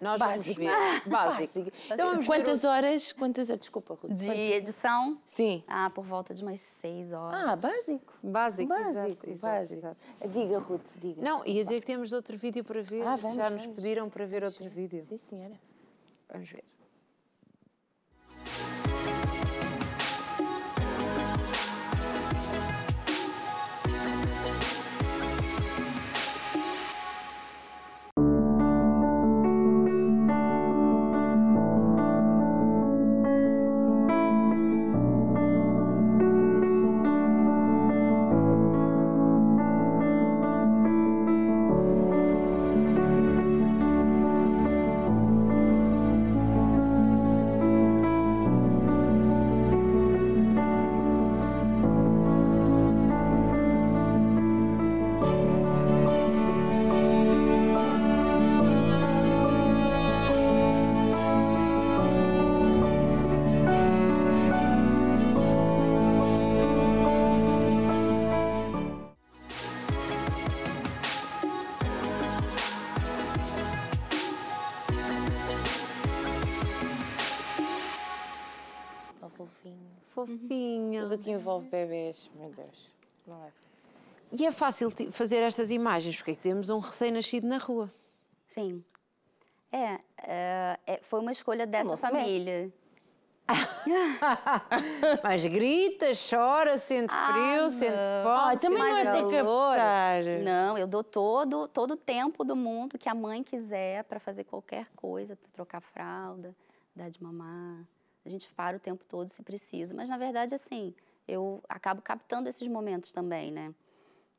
Nós básico. Então vamos ver. Básico. então, quantas ver... horas? Quantas Desculpa, Ruth. De quantas... edição? Sim. Ah, por volta de umas seis horas. Ah, básico. Básico. Básico. Exato, básico. Exato. Diga, Ruth, diga. Não, ia dizer que temos outro vídeo para ver. Ah, vamos, Já nos pediram para ver outro vídeo. Sim, senhora. Vamos ver. fofinho. Tudo que envolve bebês, meu Deus, não é? E é fácil fazer estas imagens, porque é temos um recém-nascido na rua. Sim. É, eh, é, foi uma escolha dessa família. mas grita, chora, sente ah, frio, não. sente ah, fome. Ah, também não é captar. Não, eu dou todo todo o tempo do mundo que a mãe quiser para fazer qualquer coisa, trocar fralda, dar de mamar a gente para o tempo todo se precisa. Mas, na verdade, assim, eu acabo captando esses momentos também, né?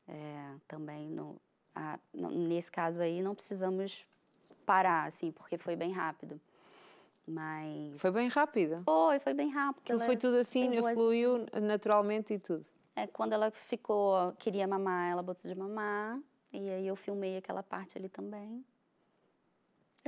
É, também, no, a, nesse caso aí, não precisamos parar, assim, porque foi bem rápido. Mas... Foi bem rápida? Foi, foi bem rápido. Aquilo foi tudo assim, fluiu naturalmente e tudo? É, quando ela ficou, queria mamar, ela botou de mamar. E aí eu filmei aquela parte ali também.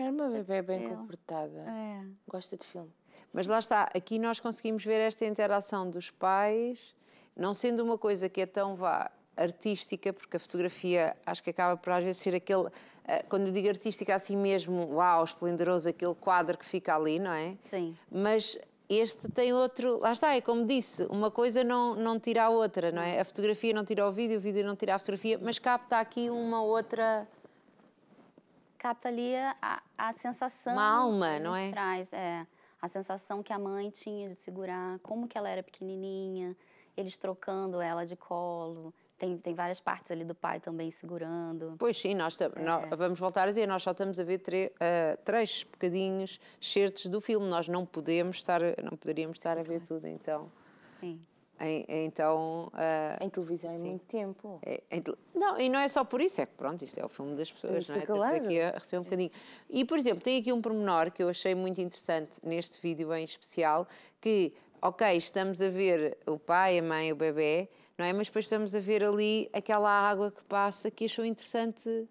Era uma bebê bem é. comportada. É. Gosta de filme. Mas lá está, aqui nós conseguimos ver esta interação dos pais, não sendo uma coisa que é tão vá artística, porque a fotografia acho que acaba por às vezes ser aquele, eh, quando eu digo artística, assim mesmo, uau, esplendoroso, aquele quadro que fica ali, não é? Sim. Mas este tem outro, lá está, é como disse, uma coisa não, não tira a outra, não é? A fotografia não tira o vídeo, o vídeo não tira a fotografia, mas capta aqui uma outra capta ali a, a sensação Uma alma, que a não é? traz. É, a sensação que a mãe tinha de segurar, como que ela era pequenininha, eles trocando ela de colo. Tem, tem várias partes ali do pai também segurando. Pois sim, nós, é. nós vamos voltar a dizer, nós só estamos a ver uh, eh, três bocadinhos, certos do filme. Nós não podemos estar, não poderíamos estar a ver tudo, então. Sim. Então. Uh, em televisão é sim. é muito tempo. É, é não, e não é só por isso, é que pronto, isto é o filme das pessoas, isso não é? é claro. Estamos aqui a receber um bocadinho. E, por exemplo, tem aqui um pormenor que eu achei muito interessante neste vídeo em especial, que, ok, estamos a ver o pai, a mãe, o bebê, não é? Mas depois estamos a ver ali aquela água que passa que achou interessante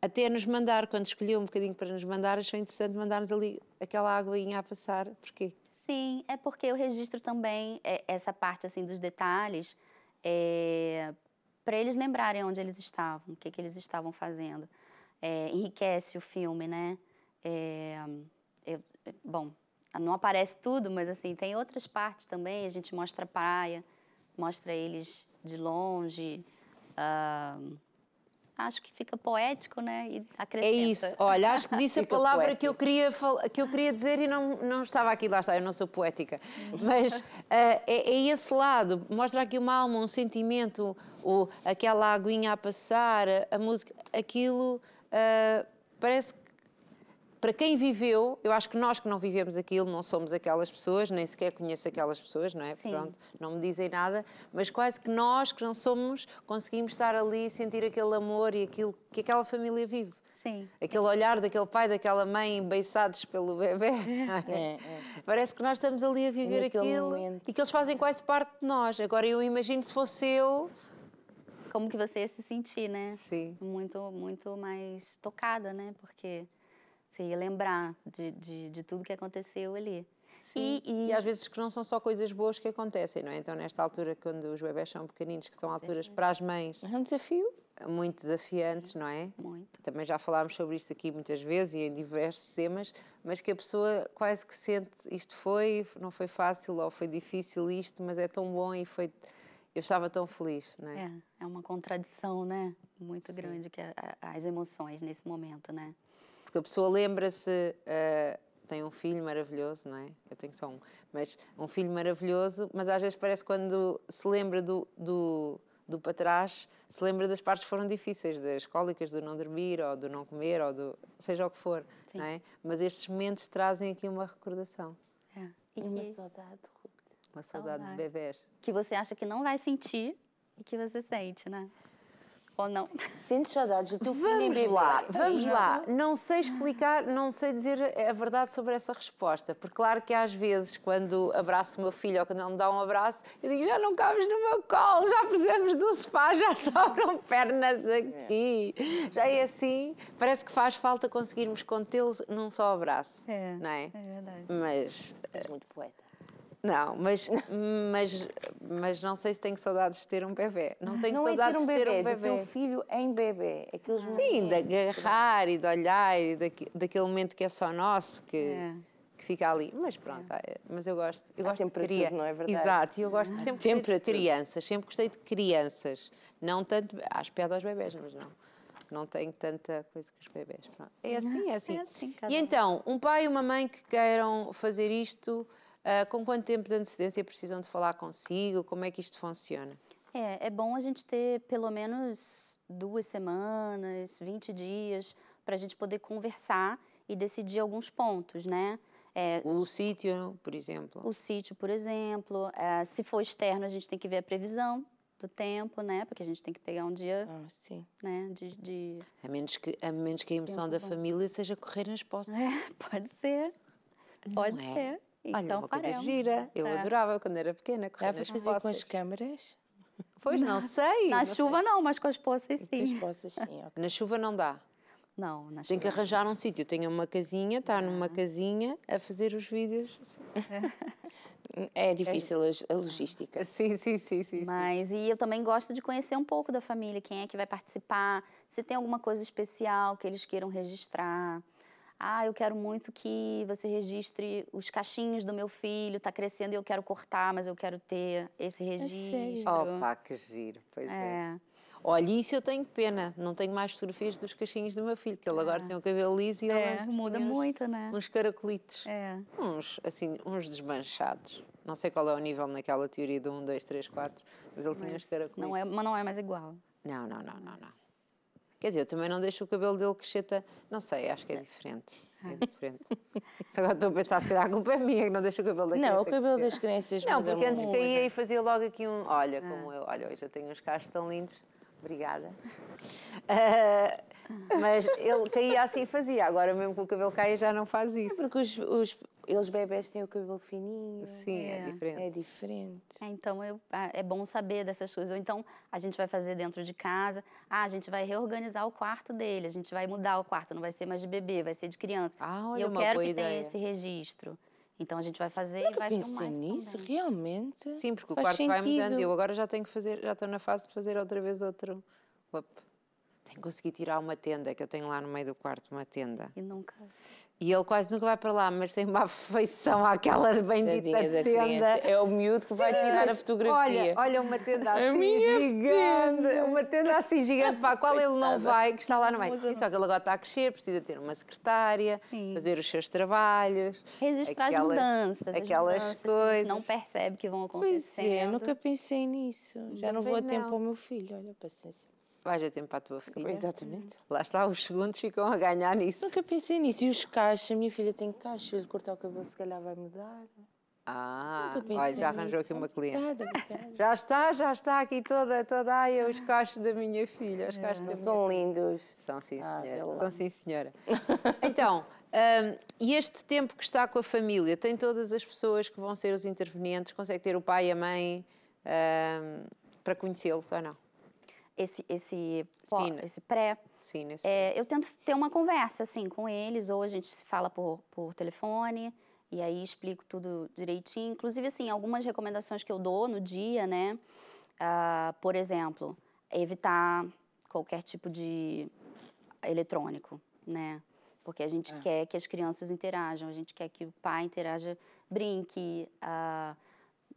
até nos mandar, quando escolheu um bocadinho para nos mandar, achou interessante mandar-nos ali aquela aguinha a passar. Porquê? Sim, é porque eu registro também eh, essa parte assim dos detalhes é, eh, para eles lembrarem onde eles estavam, o que, que eles estavam fazendo. É, enriquece o filme, né? É, eu, bom, não aparece tudo, mas assim tem outras partes também. A gente mostra a praia, mostra eles de longe. Uh, acho que fica poético, né? E é acrescenta. É isso. Olha, acho que disse a palavra poético. que eu, queria que eu queria dizer e não, não estava aqui. Lá está, eu não sou poética. Mas uh, é, é, esse lado. Mostra aqui uma alma, um sentimento, o aquela aguinha a passar, a música. Aquilo uh, parece que para quem viveu, eu acho que nós que não vivemos aquilo, não somos aquelas pessoas, nem sequer conheço aquelas pessoas, não é? Sim. Pronto, não me dizem nada, mas quase que nós que não somos, conseguimos estar ali e sentir aquele amor e aquilo que aquela família vive. Sim. Aquele é. olhar daquele pai, daquela mãe, beiçados pelo bebê. É? é, é. Parece que nós estamos ali a viver aquilo momento. e que eles fazem quase parte de nós. Agora eu imagino se fosse eu. Como que você ia se sentir, né? Sim. Muito, muito mais tocada, né? Porque você ia lembrar de, de, de tudo que aconteceu ali. E, e... e, às vezes que não são só coisas boas que acontecem, não é? Então, nesta altura, quando os bebés são pequeninos, que são alturas para as mães. É um desafio. Muito desafiantes, Sim, não é? Muito. Também já falámos sobre isto aqui muitas vezes e em diversos temas, mas que a pessoa quase que sente isto foi, não foi fácil ou foi difícil isto, mas é tão bom e foi. Eu estava tão feliz, não é? É, é uma contradição, né? Muito Sim. grande que a, a, as emoções nesse momento, né? Porque a pessoa lembra-se, uh, tem um filho maravilhoso, não é? Eu tenho só um, mas um filho maravilhoso, mas às vezes parece quando se lembra do, do, do para trás, se lembra das partes que foram difíceis, das cólicas, do não dormir, ou do não comer, ou do seja o que for, Sim. não é? Mas estes momentos trazem aqui uma recordação. É. E uma saudade, Ruth. Uma saudade, saudade de bebês. Que você acha que não vai sentir e que você sente, né? ou não. Sinto saudades do teu vamos lá, então, Vamos lá, não sei explicar, não sei dizer a verdade sobre essa resposta, porque claro que às vezes quando abraço o meu filho ou quando ele me dá um abraço, eu digo, já não cabes no meu colo, já fizemos do sofá, já sobram pernas aqui. É. Já é assim, parece que faz falta conseguirmos contê-los num só abraço, é, não é? É verdade. Mas... És muito poeta. Não, mas, mas, mas não sei se tenho saudades de ter um bebê. Não tenho não é saudades é ter um bebê, de ter um bebê. É Do teu filho em bebê. Aqueles é Sim, de agarrar e de olhar e daqui, daquele momento que é só nosso, que, é. que fica ali. Mas pronto, é. mas eu gosto. Eu Há gosto de criança. Tudo, não é verdade? Exato, eu gosto sempre, sempre de crianças. Sempre gostei de crianças. Não tanto. Acho piada aos bebés, mas não não tenho tanta coisa com os bebés. Pronto. É assim, é assim. É assim e então, um pai e uma mãe que queiram fazer isto, ah, com quanto tempo de antecedência precisam de falar consigo? Como é que isto funciona? É, é bom a gente ter pelo menos duas semanas, 20 dias, para a gente poder conversar e decidir alguns pontos, né? É, o sítio, por exemplo. O sítio, por exemplo. É, se for externo, a gente tem que ver a previsão do tempo, né? Porque a gente tem que pegar um dia, ah, sim. né? De, de, A menos que a menos que a emoção tempo da bom. família seja correr nas poças. É, pode ser, Não pode é? ser. Então, uma faremos. coisa gira. Eu é. adorava quando era pequena. Dá para fazer com as câmaras? Pois, não, não sei. Na não chuva sei. não, mas com as poças sim. Com as poças sim, okay. Na chuva não dá? Não, na chuva. Tem que arranjar um sítio. Tenho uma casinha, está ah. numa casinha a fazer os vídeos. É difícil a logística. Sim, sim, sim, sim. Mas sim. e eu também gosto de conhecer um pouco da família, quem é que vai participar, se tem alguma coisa especial que eles queiram registrar. Ah, eu quero muito que você registre os cachinhos do meu filho, tá crescendo e eu quero cortar, mas eu quero ter esse é registro. Opa, que giro, pois é. é. Olha, isso eu tenho pena, não tenho mais fotografias dos cachinhos do meu filho, que ele é. agora tem o cabelo liso e é, ele muda uns, muito, né? Uns caracolitos. É. Uns, assim, uns desmanchados. Não sei qual é o nível naquela teoria do 1, 2, 3, 4, mas ele tem uns caracolitos. Não é, mas não é mais igual. Não, não, não, não, não. Quer dizer, eu também não deixo o cabelo dele crescer. Não sei, acho que é diferente. É ah. diferente. Se agora estou a pensar, se calhar a culpa é minha que não deixo o cabelo da criança. Não, o cabelo das crianças Não, porque antes caía e fazia logo aqui um. Olha, como ah. eu, olha, hoje eu tenho uns cachos tão lindos. Obrigada. Uh, mas ele caía assim e fazia. Agora mesmo com o cabelo caia já não faz isso. É porque os, os, eles bebés têm o cabelo fininho. Sim, é, é diferente. É diferente. É, então eu, ah, é bom saber dessas coisas. Ou então a gente vai fazer dentro de casa. Ah, a gente vai reorganizar o quarto dele. A gente vai mudar o quarto. Não vai ser mais de bebê, vai ser de criança. Ah, olha, e eu quero que ideia. tenha esse registro. Então a gente vai fazer Nunca é e vai filmar isso nisso, também. realmente. Sim, porque o quarto vai mudando. Eu agora já tenho que fazer, já estou na fase de fazer outra vez outro consegui tirar uma tenda, que eu tenho lá no meio do quarto uma tenda. E nunca. E ele quase nunca vai para lá, mas tem uma afeição àquela bendita da tenda. Criança. É o miúdo que vai tirar a fotografia. Olha, olha assim uma tenda assim gigante, tenda. uma tenda assim gigante para a qual ele não vai, que está lá no meio. Sim, só que ele agora está a crescer, precisa ter uma secretária, Sim. fazer os seus trabalhos. Registrar aquelas, as mudanças, aquelas as mudanças coisas. Que a gente não percebe que vão acontecer. Pois é, nunca pensei nisso. Já não, não vou a tempo ao meu filho, olha, paciência. Vais ter tempo para a tua filha. Exatamente. Lá está, os segundos ficam a ganhar nisso. Nunca pensei nisso. E os cachos? A minha filha tem cachos. Se lhe cortar o cabelo, se calhar vai mudar. Ah, olha, já arranjou nisso. aqui uma cliente. Obrigada, obrigada. Já está, já está aqui toda, toda aí os cachos da minha filha. Os cachos é, são minha... lindos. São sim, ah, senhora. Ah, são sim, senhora. então, hum, e este tempo que está com a família, tem todas as pessoas que vão ser os intervenientes? Consegue ter o pai e a mãe um, para conhecê-los ou não? esse, esse, esse pré. Sim, é, eu tento ter uma conversa, assim, com eles, ou a gente se fala por, por telefone, e aí explico tudo direitinho. Inclusive, assim, algumas recomendações que eu dou no dia, né? Uh, por exemplo, evitar qualquer tipo de eletrônico, né? Porque a gente é. quer que as crianças interajam, a gente quer que o pai interaja, brinque, uh,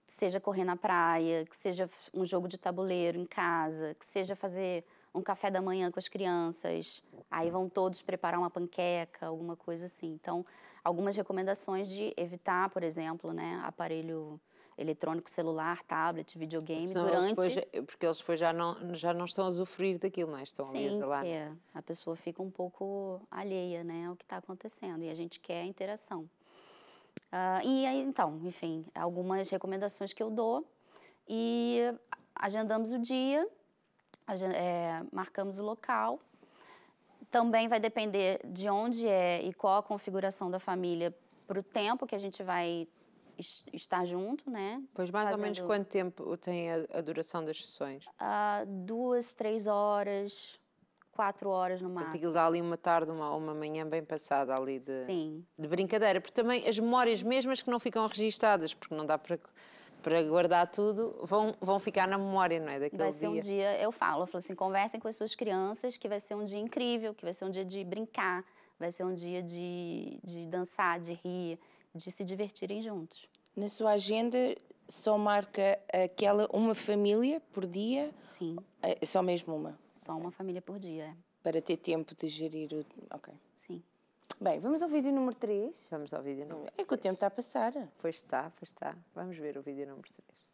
que seja correr na praia, que seja um jogo de tabuleiro em casa, que seja fazer um café da manhã com as crianças. Aí vão todos preparar uma panqueca, alguma coisa assim. Então, algumas recomendações de evitar, por exemplo, né, aparelho eletrônico, celular, tablet, videogame durante eles depois, porque eles depois já não já não estão a sofrer daquilo, não é? estão Sim, mesmo lá. É. A pessoa fica um pouco alheia, né, ao que está acontecendo e a gente quer a interação. Uh, e aí, então, enfim, algumas recomendações que eu dou e agendamos o dia, agend é, marcamos o local. Também vai depender de onde é e qual a configuração da família para o tempo que a gente vai estar junto, né? Pois mais Fazendo... ou menos quanto tempo tem a, a duração das sessões? Uh, duas, três horas, quatro horas no máximo. Aquilo dá ali uma tarde, uma, uma manhã bem passada ali de, Sim. de brincadeira. Porque também as memórias mesmas que não ficam registadas, porque não dá para, para guardar tudo, vão, vão ficar na memória, não é? Daquele vai ser dia. um dia, eu falo, eu falo assim, conversem com as suas crianças que vai ser um dia incrível, que vai ser um dia de brincar, vai ser um dia de, de dançar, de rir, de se divertirem juntos. Na sua agenda só marca aquela uma família por dia? Sim. Eh, só mesmo uma? Só uma família por dia. É. Para ter tempo de gerir o. Ok. Sim. Bem, vamos ao vídeo número 3. Vamos ao vídeo número 3. É que o tempo está a passar. Pois está, pois está. Vamos ver o vídeo número 3.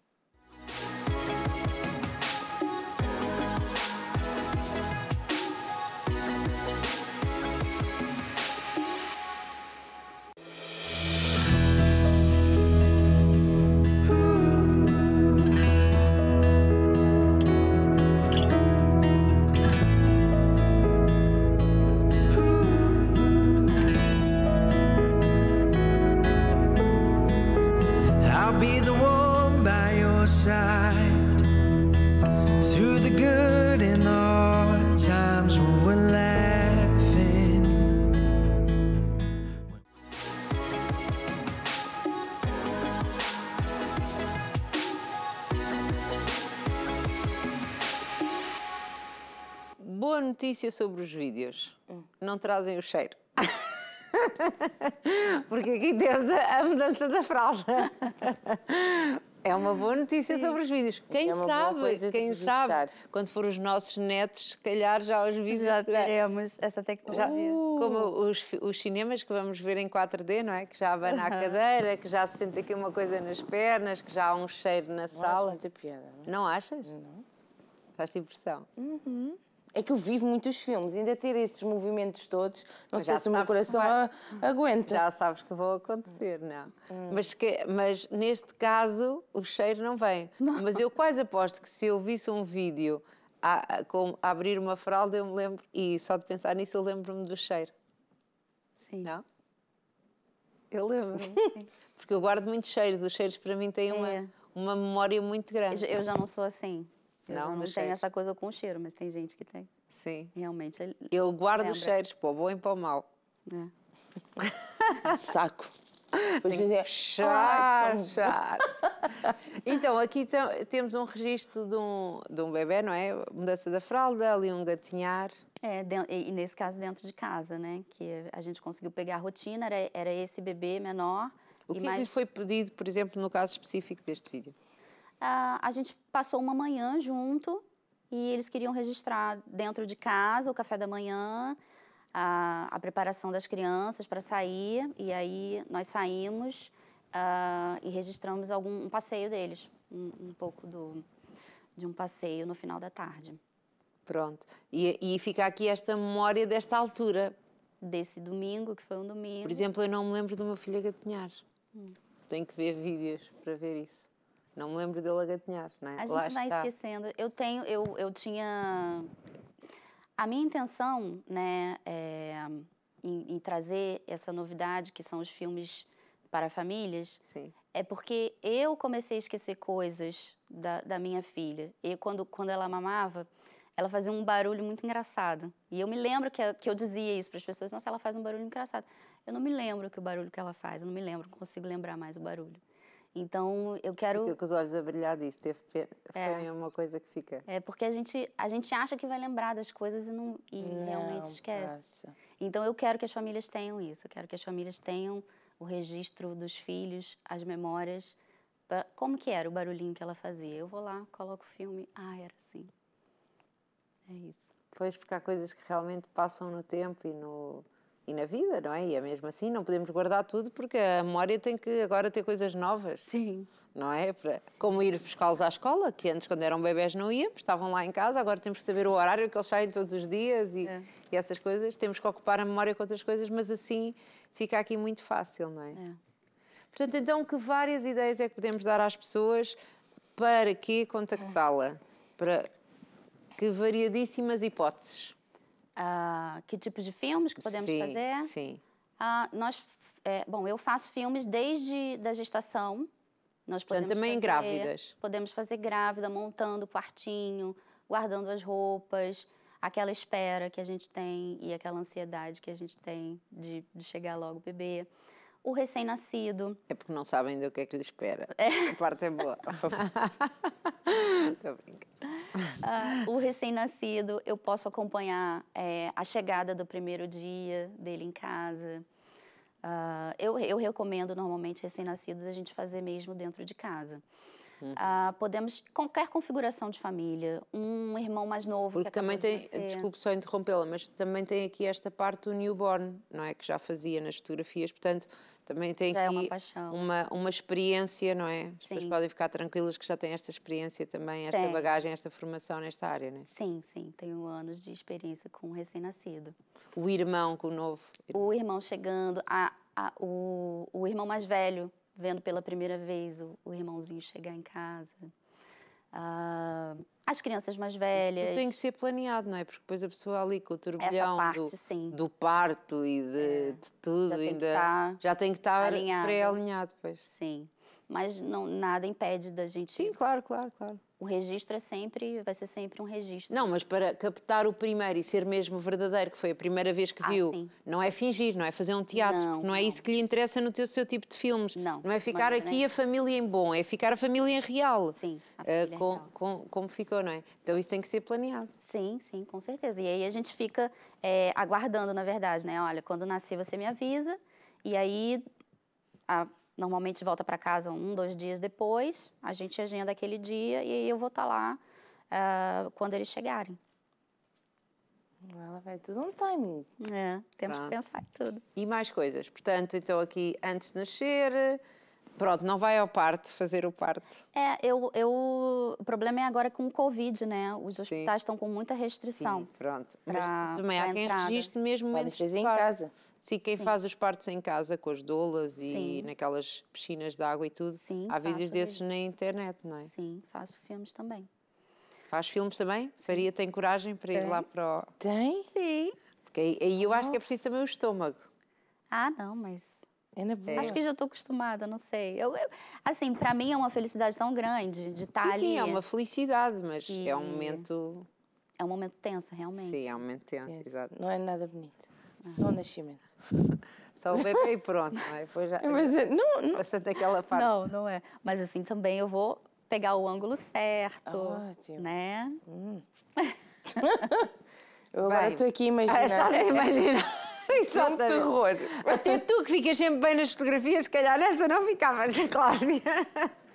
notícia sobre os vídeos. Hum. Não trazem o cheiro. Porque aqui temos a, mudança da fralda. É uma boa notícia Sim. sobre os vídeos. É quem é sabe, quem sabe, quando for os nossos netos, se calhar já os vídeos... Já teremos essa tecnologia. Como os, os, cinemas que vamos ver em 4D, não é? Que já abana a cadeira, que já se sente aqui uma coisa nas pernas, que já há um cheiro na não sala. Acho muita piada. Não, é? não achas? Não. Faz impressão. Uhum é que eu vivo muitos filmes, ainda ter esses movimentos todos, não sei se o meu coração vai... aguenta. Já sabes que vão acontecer, não. Hum. Mas, que, mas neste caso o cheiro não vem. Não. Mas eu quase aposto que se eu visse um vídeo a, a, com, a abrir uma fralda, eu me lembro, e só de pensar nisso eu lembro-me do cheiro. Sim. Não? Eu lembro Porque eu guardo muitos cheiros, os cheiros para mim têm uma, é. uma memória muito grande. Eu já não sou assim não, não tem essa coisa com cheiro, mas tem gente que tem. Sim. Realmente. Eu guardo lembra. cheiros, pô, pô mal. É. Saco. Depois é char, char. Então, aqui temos um registro de um, de um bebê, não é? Mudança da fralda, ali um gatinhar. É, e nesse caso dentro de casa, né? Que a gente conseguiu pegar a rotina, era, era esse bebê menor. O que, mais... É que lhe foi pedido, por exemplo, no caso específico deste vídeo? Ah, a gente passou uma manhã junto e eles queriam registrar dentro de casa o café da manhã, a, a preparação das crianças para sair. E aí nós saímos ah, e registramos algum um passeio deles, um, um pouco do, de um passeio no final da tarde. Pronto. E, e fica aqui esta memória desta altura. Desse domingo, que foi um domingo. Por exemplo, eu não me lembro do meu filho a gatinhar. Hum. Tenho que ver vídeos para ver isso. Não me lembro dele a gatinhar, não é? A gente Lá vai está. esquecendo. Eu tenho, eu, eu tinha... A minha intenção, né, é, em, em, trazer essa novidade, que são os filmes para famílias, Sim. é porque eu comecei a esquecer coisas da, da minha filha. E quando, quando ela mamava, ela fazia um barulho muito engraçado. E eu me lembro que, que eu dizia isso para as pessoas: nossa, ela faz um barulho engraçado. Eu não me lembro que o barulho que ela faz, eu não me lembro, não consigo lembrar mais o barulho. Então eu quero. Fica com os olhos a brilhar disso, ter é. fé, fé é uma coisa que fica. É porque a gente, a gente acha que vai lembrar das coisas e, não, e não, realmente esquece. Passa. Então eu quero que as famílias tenham isso, eu quero que as famílias tenham o registro dos filhos, as memórias. Como que era o barulhinho que ela fazia? Eu vou lá, coloco o filme. Ah, era assim. É isso. Pois, porque há coisas que realmente passam no tempo e no, e na vida, não é? E é mesmo assim, não podemos guardar tudo porque a memória tem que agora ter coisas novas. Sim. Não é? Para, como ir buscá-los à escola, que antes, quando eram bebés, não íamos, estavam lá em casa, agora temos que saber o horário que eles saem todos os dias e, é. e essas coisas. Temos que ocupar a memória com outras coisas, mas assim fica aqui muito fácil, não é? é. Portanto, então, que várias ideias é que podemos dar às pessoas para que contactá-la? Para que variadíssimas hipóteses Uh, que tipos de filmes que podemos sim, fazer? Sim. Uh, nós, é, bom, eu faço filmes desde da gestação. Nós podemos então, também fazer, grávidas. Podemos fazer grávida, montando o quartinho, guardando as roupas, aquela espera que a gente tem e aquela ansiedade que a gente tem de, de chegar logo o bebê o recém-nascido. É porque não sabem do que é que lhe espera. É. A parte é boa. Tô brincando. Uh, o recém-nascido, eu posso acompanhar é, a chegada do primeiro dia dele em casa. Uh, eu, eu recomendo normalmente recém-nascidos a gente fazer mesmo dentro de casa. Uhum. Ah, podemos, qualquer configuração de família, um irmão mais novo. Porque também tem, de desculpe só interrompê-la, mas também tem aqui esta parte do newborn, não é? Que já fazia nas fotografias, portanto, também tem já aqui é uma, uma, uma, experiência, não é? As Sim. pessoas podem ficar tranquilas que já têm esta experiência também, esta tem. bagagem, esta formação nesta área, não é? Sim, sim, tenho anos de experiência com um recém-nascido. O irmão com o novo? Irmão. O irmão chegando, a, a, o, o irmão mais velho vendo pela primeira vez o, o irmãozinho chegar em casa. Uh, as crianças mais velhas. Isso tem que ser planeado, não é? Porque depois a pessoa ali com o turbilhão parte, do, do, parto e de, é, de tudo já ainda tá já tem que estar tá pré-alinhado, pois. Sim, mas não, nada impede da gente. Sim, claro, claro, claro. O registro é sempre, vai ser sempre um registro. Não, mas para captar o primeiro e ser mesmo verdadeiro, que foi a primeira vez que ah, viu, sim. não é fingir, não é fazer um teatro, não, não é não. isso que lhe interessa no teu, seu tipo de filmes. Não. Não é ficar aqui nem... a família em bom, é ficar a família em real. Sim, a ah, família uh, com, real. Com, como ficou, não é? Então isso tem que ser planeado. Sim, sim, com certeza. E aí a gente fica é, aguardando, na verdade, né? Olha, quando nascer você me avisa, e aí a Normalmente volta para casa um, dois dias depois, a gente agenda aquele dia e eu vou estar tá lá uh, quando eles chegarem. Ela vai tudo no timing. É, temos Pronto. Tá. que pensar em tudo. E mais coisas. Portanto, então aqui antes de nascer, Pronto, não vai ao parto fazer o parto. É, eu, eu, o problema é agora com o Covid, né? Os hospitais Sim. estão com muita restrição. Sim, pronto. Pra, Mas também há quem registre mesmo Pode antes fazer em casa. Sim, quem Sim. faz os partos em casa, com as doulas e naquelas piscinas de água e tudo. Sim, há vídeos desses na internet, não é? Sim, faço filmes também. Faz filmes também? Sim. Maria tem coragem para tem. ir lá para o... Tem? Sim. Porque aí, aí eu acho que é preciso também o estômago. Ah, não, mas é. Acho que já estou acostumada, não sei. Eu, eu assim, para mim é uma felicidade tão grande de estar tá sim, ali. Sim, é uma felicidade, mas e... é um momento. É um momento tenso, realmente. Sim, é um momento tenso, yes. exato. Não é nada bonito. Ah. Só o nascimento. Só o bebê e pronto, é? Depois já. Mas, eh, não, não. Passando daquela parte. Não, não é. Mas assim, também eu vou pegar o ângulo certo. Ótimo. Né? Hum. eu agora estou aqui imaginando. Ah, é imaginando. Exatamente. Um terror. Até tu que ficas sempre bem nas fotografias, se calhar nessa não ficavas, Cláudia.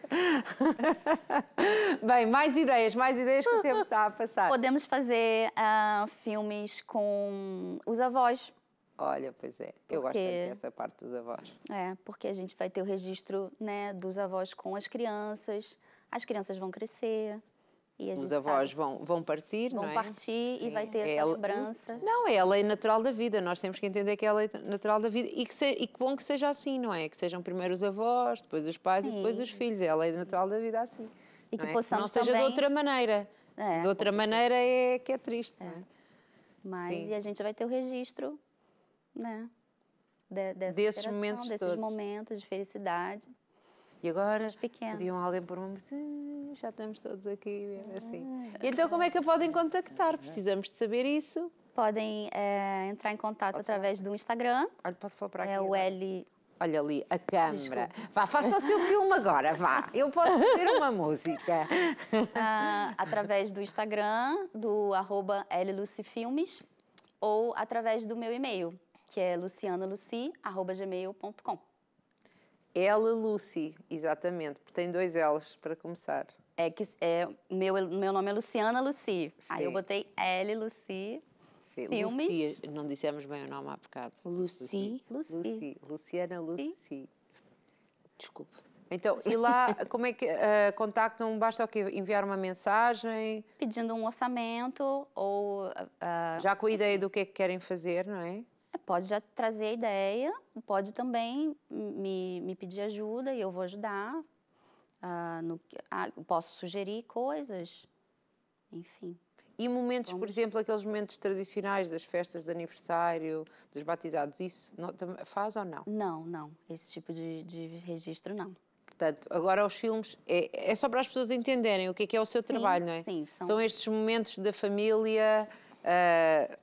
Bem, mais ideias, mais ideias que o tempo está a passar. Podemos fazer uh, filmes com os avós. Olha, pois é, eu gosto dessa parte dos avós. É, porque a gente vai ter o registro né, dos avós com as crianças, as crianças vão crescer, e Os avós vão, vão partir, vão não é? Vão partir Sim. e vai ter é essa ela, lembrança. Não, ela é natural da vida, nós temos que entender que ela é natural da vida e que, se, e que bom que seja assim, não é? Que sejam primeiro os avós, depois os pais Sim. e depois os filhos, ela é natural da vida assim. E que, não é? que não seja também... de outra maneira. É, de outra maneira é que é triste, é. não é? Mas Sim. e a gente vai ter o registro, né? De, desses momentos, desses todos. momentos de felicidade. E agora pediam alguém por uma hum, já estamos todos aqui, assim. Ah, e então como é que a podem contactar? Precisamos de saber isso. Podem é, entrar em contato através falar. do Instagram. Olha, falar para é aqui. É o L Olha ali, a câmara. Vá, faça o seu filme agora, vá. Eu posso fazer uma música. Ah, através do Instagram, do arroba LLucifilmes, ou através do meu e-mail, que é lucianaluci.gmail.com. Ela Lucy, exatamente, porque tem dois L's para começar. É que é, meu, meu nome é Luciana Lucy. Sim. Aí eu botei L Lucy. Sim. Filmes. Lucy, não dissemos bem o nome há bocado. Lucy. Lucy. Lucy. Luciana Lucy. Desculpe. Então, e lá, como é que uh, contactam? Basta o quê? Enviar uma mensagem? Pedindo um orçamento ou... Uh, Já com a ideia do que é que querem fazer, não é? pode já trazer a ideia, pode também me, me pedir ajuda e eu vou ajudar. Ah, no, ah, posso sugerir coisas, enfim. E momentos, Vamos. por exemplo, aqueles momentos tradicionais das festas de aniversário, dos batizados, isso faz ou não? Não, não. Esse tipo de, de registro, não. Portanto, agora os filmes, é, é, só para as pessoas entenderem o que é que é o seu sim, trabalho, não é? Sim, são... são estes momentos da família, uh,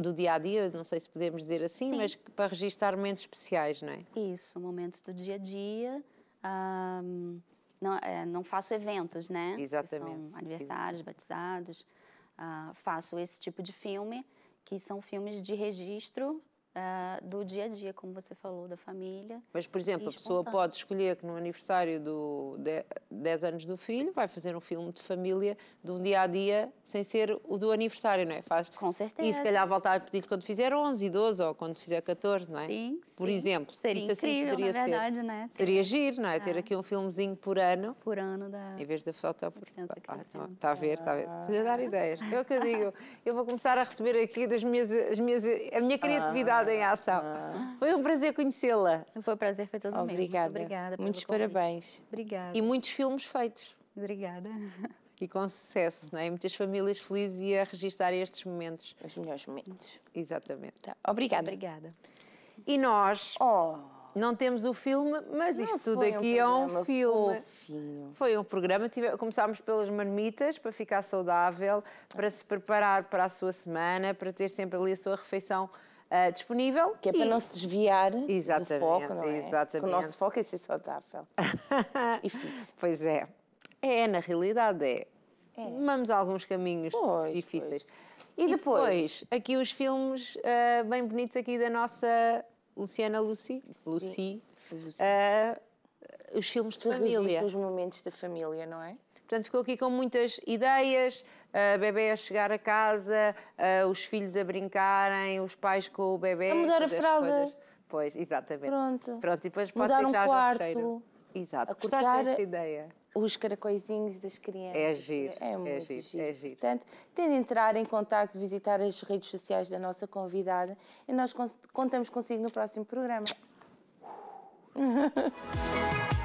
do dia a dia, não sei se podemos dizer assim, Sim. mas para registrar momentos especiais, não é? Isso, momentos do dia a dia. Um, não, é, não, faço eventos, né? Exatamente. aniversários, batizados. Uh, faço esse tipo de filme, que são filmes de registro uh, do dia a dia, como você falou, da família. Mas, por exemplo, a pessoa pode escolher que no aniversário do 10 anos do filho vai fazer um filme de família de um dia a dia sem ser o do aniversário, não é? Faz... Com certeza. E se calhar voltar a pedir quando fizer 11, 12 ou quando fizer 14, não é? Sim, sim. Por exemplo. Seria isso assim incrível, assim poderia verdade, ser. né? Seria agir, não é? Ah. Ter aqui um filmezinho por ano. Por ano da... Em vez da foto por... Está ah, então, tá a ver, está a ver. Estou a dar ideias. É o que eu digo. Eu vou começar a receber aqui das minhas, as minhas, a minha ah. criatividade em ação. Ah. Foi um prazer conhecê-la. Foi um prazer, foi todo obrigada. meu. obrigada. Muitos parabéns. Obrigada. E muitos filmes feitos. Obrigada. E com sucesso, não é? Muitas famílias felizes e a registrar estes momentos. Os melhores momentos. Exatamente. Tá. Obrigada. Obrigada. E nós. Oh. Não temos o filme, mas isto tudo aqui um é um filme. Fofinho. Foi um programa. Começámos pelas marmitas para ficar saudável, para se preparar para a sua semana, para ter sempre ali a sua refeição uh, disponível. Que é e... para não se desviar exatamente, do foco, não é? Exatamente. O nosso foco é ser saudável e fit. Pois é. É, na realidade é. é. Vamos a alguns caminhos pois, difíceis. Pois. E, depois, e, depois, aqui os filmes uh, bem bonitos aqui da nossa Luciana Lucy. Lucy. Uh, eh, os filmes de, de família. Os momentos da família, não é? Portanto, ficou aqui com muitas ideias, a bebê a chegar a casa, os filhos a brincarem, os pais com o bebê. A mudar a fralda. Pois, exatamente. Pronto. Pronto, e depois pode mudar deixar um quarto, cheiro. Exato. Gostaste dessa ideia? Os caracóizinhos das crianças. É giro, é, é muito é giro, giro. É giro. Portanto, tem de entrar em contato, visitar as redes sociais da nossa convidada e nós contamos consigo no próximo programa.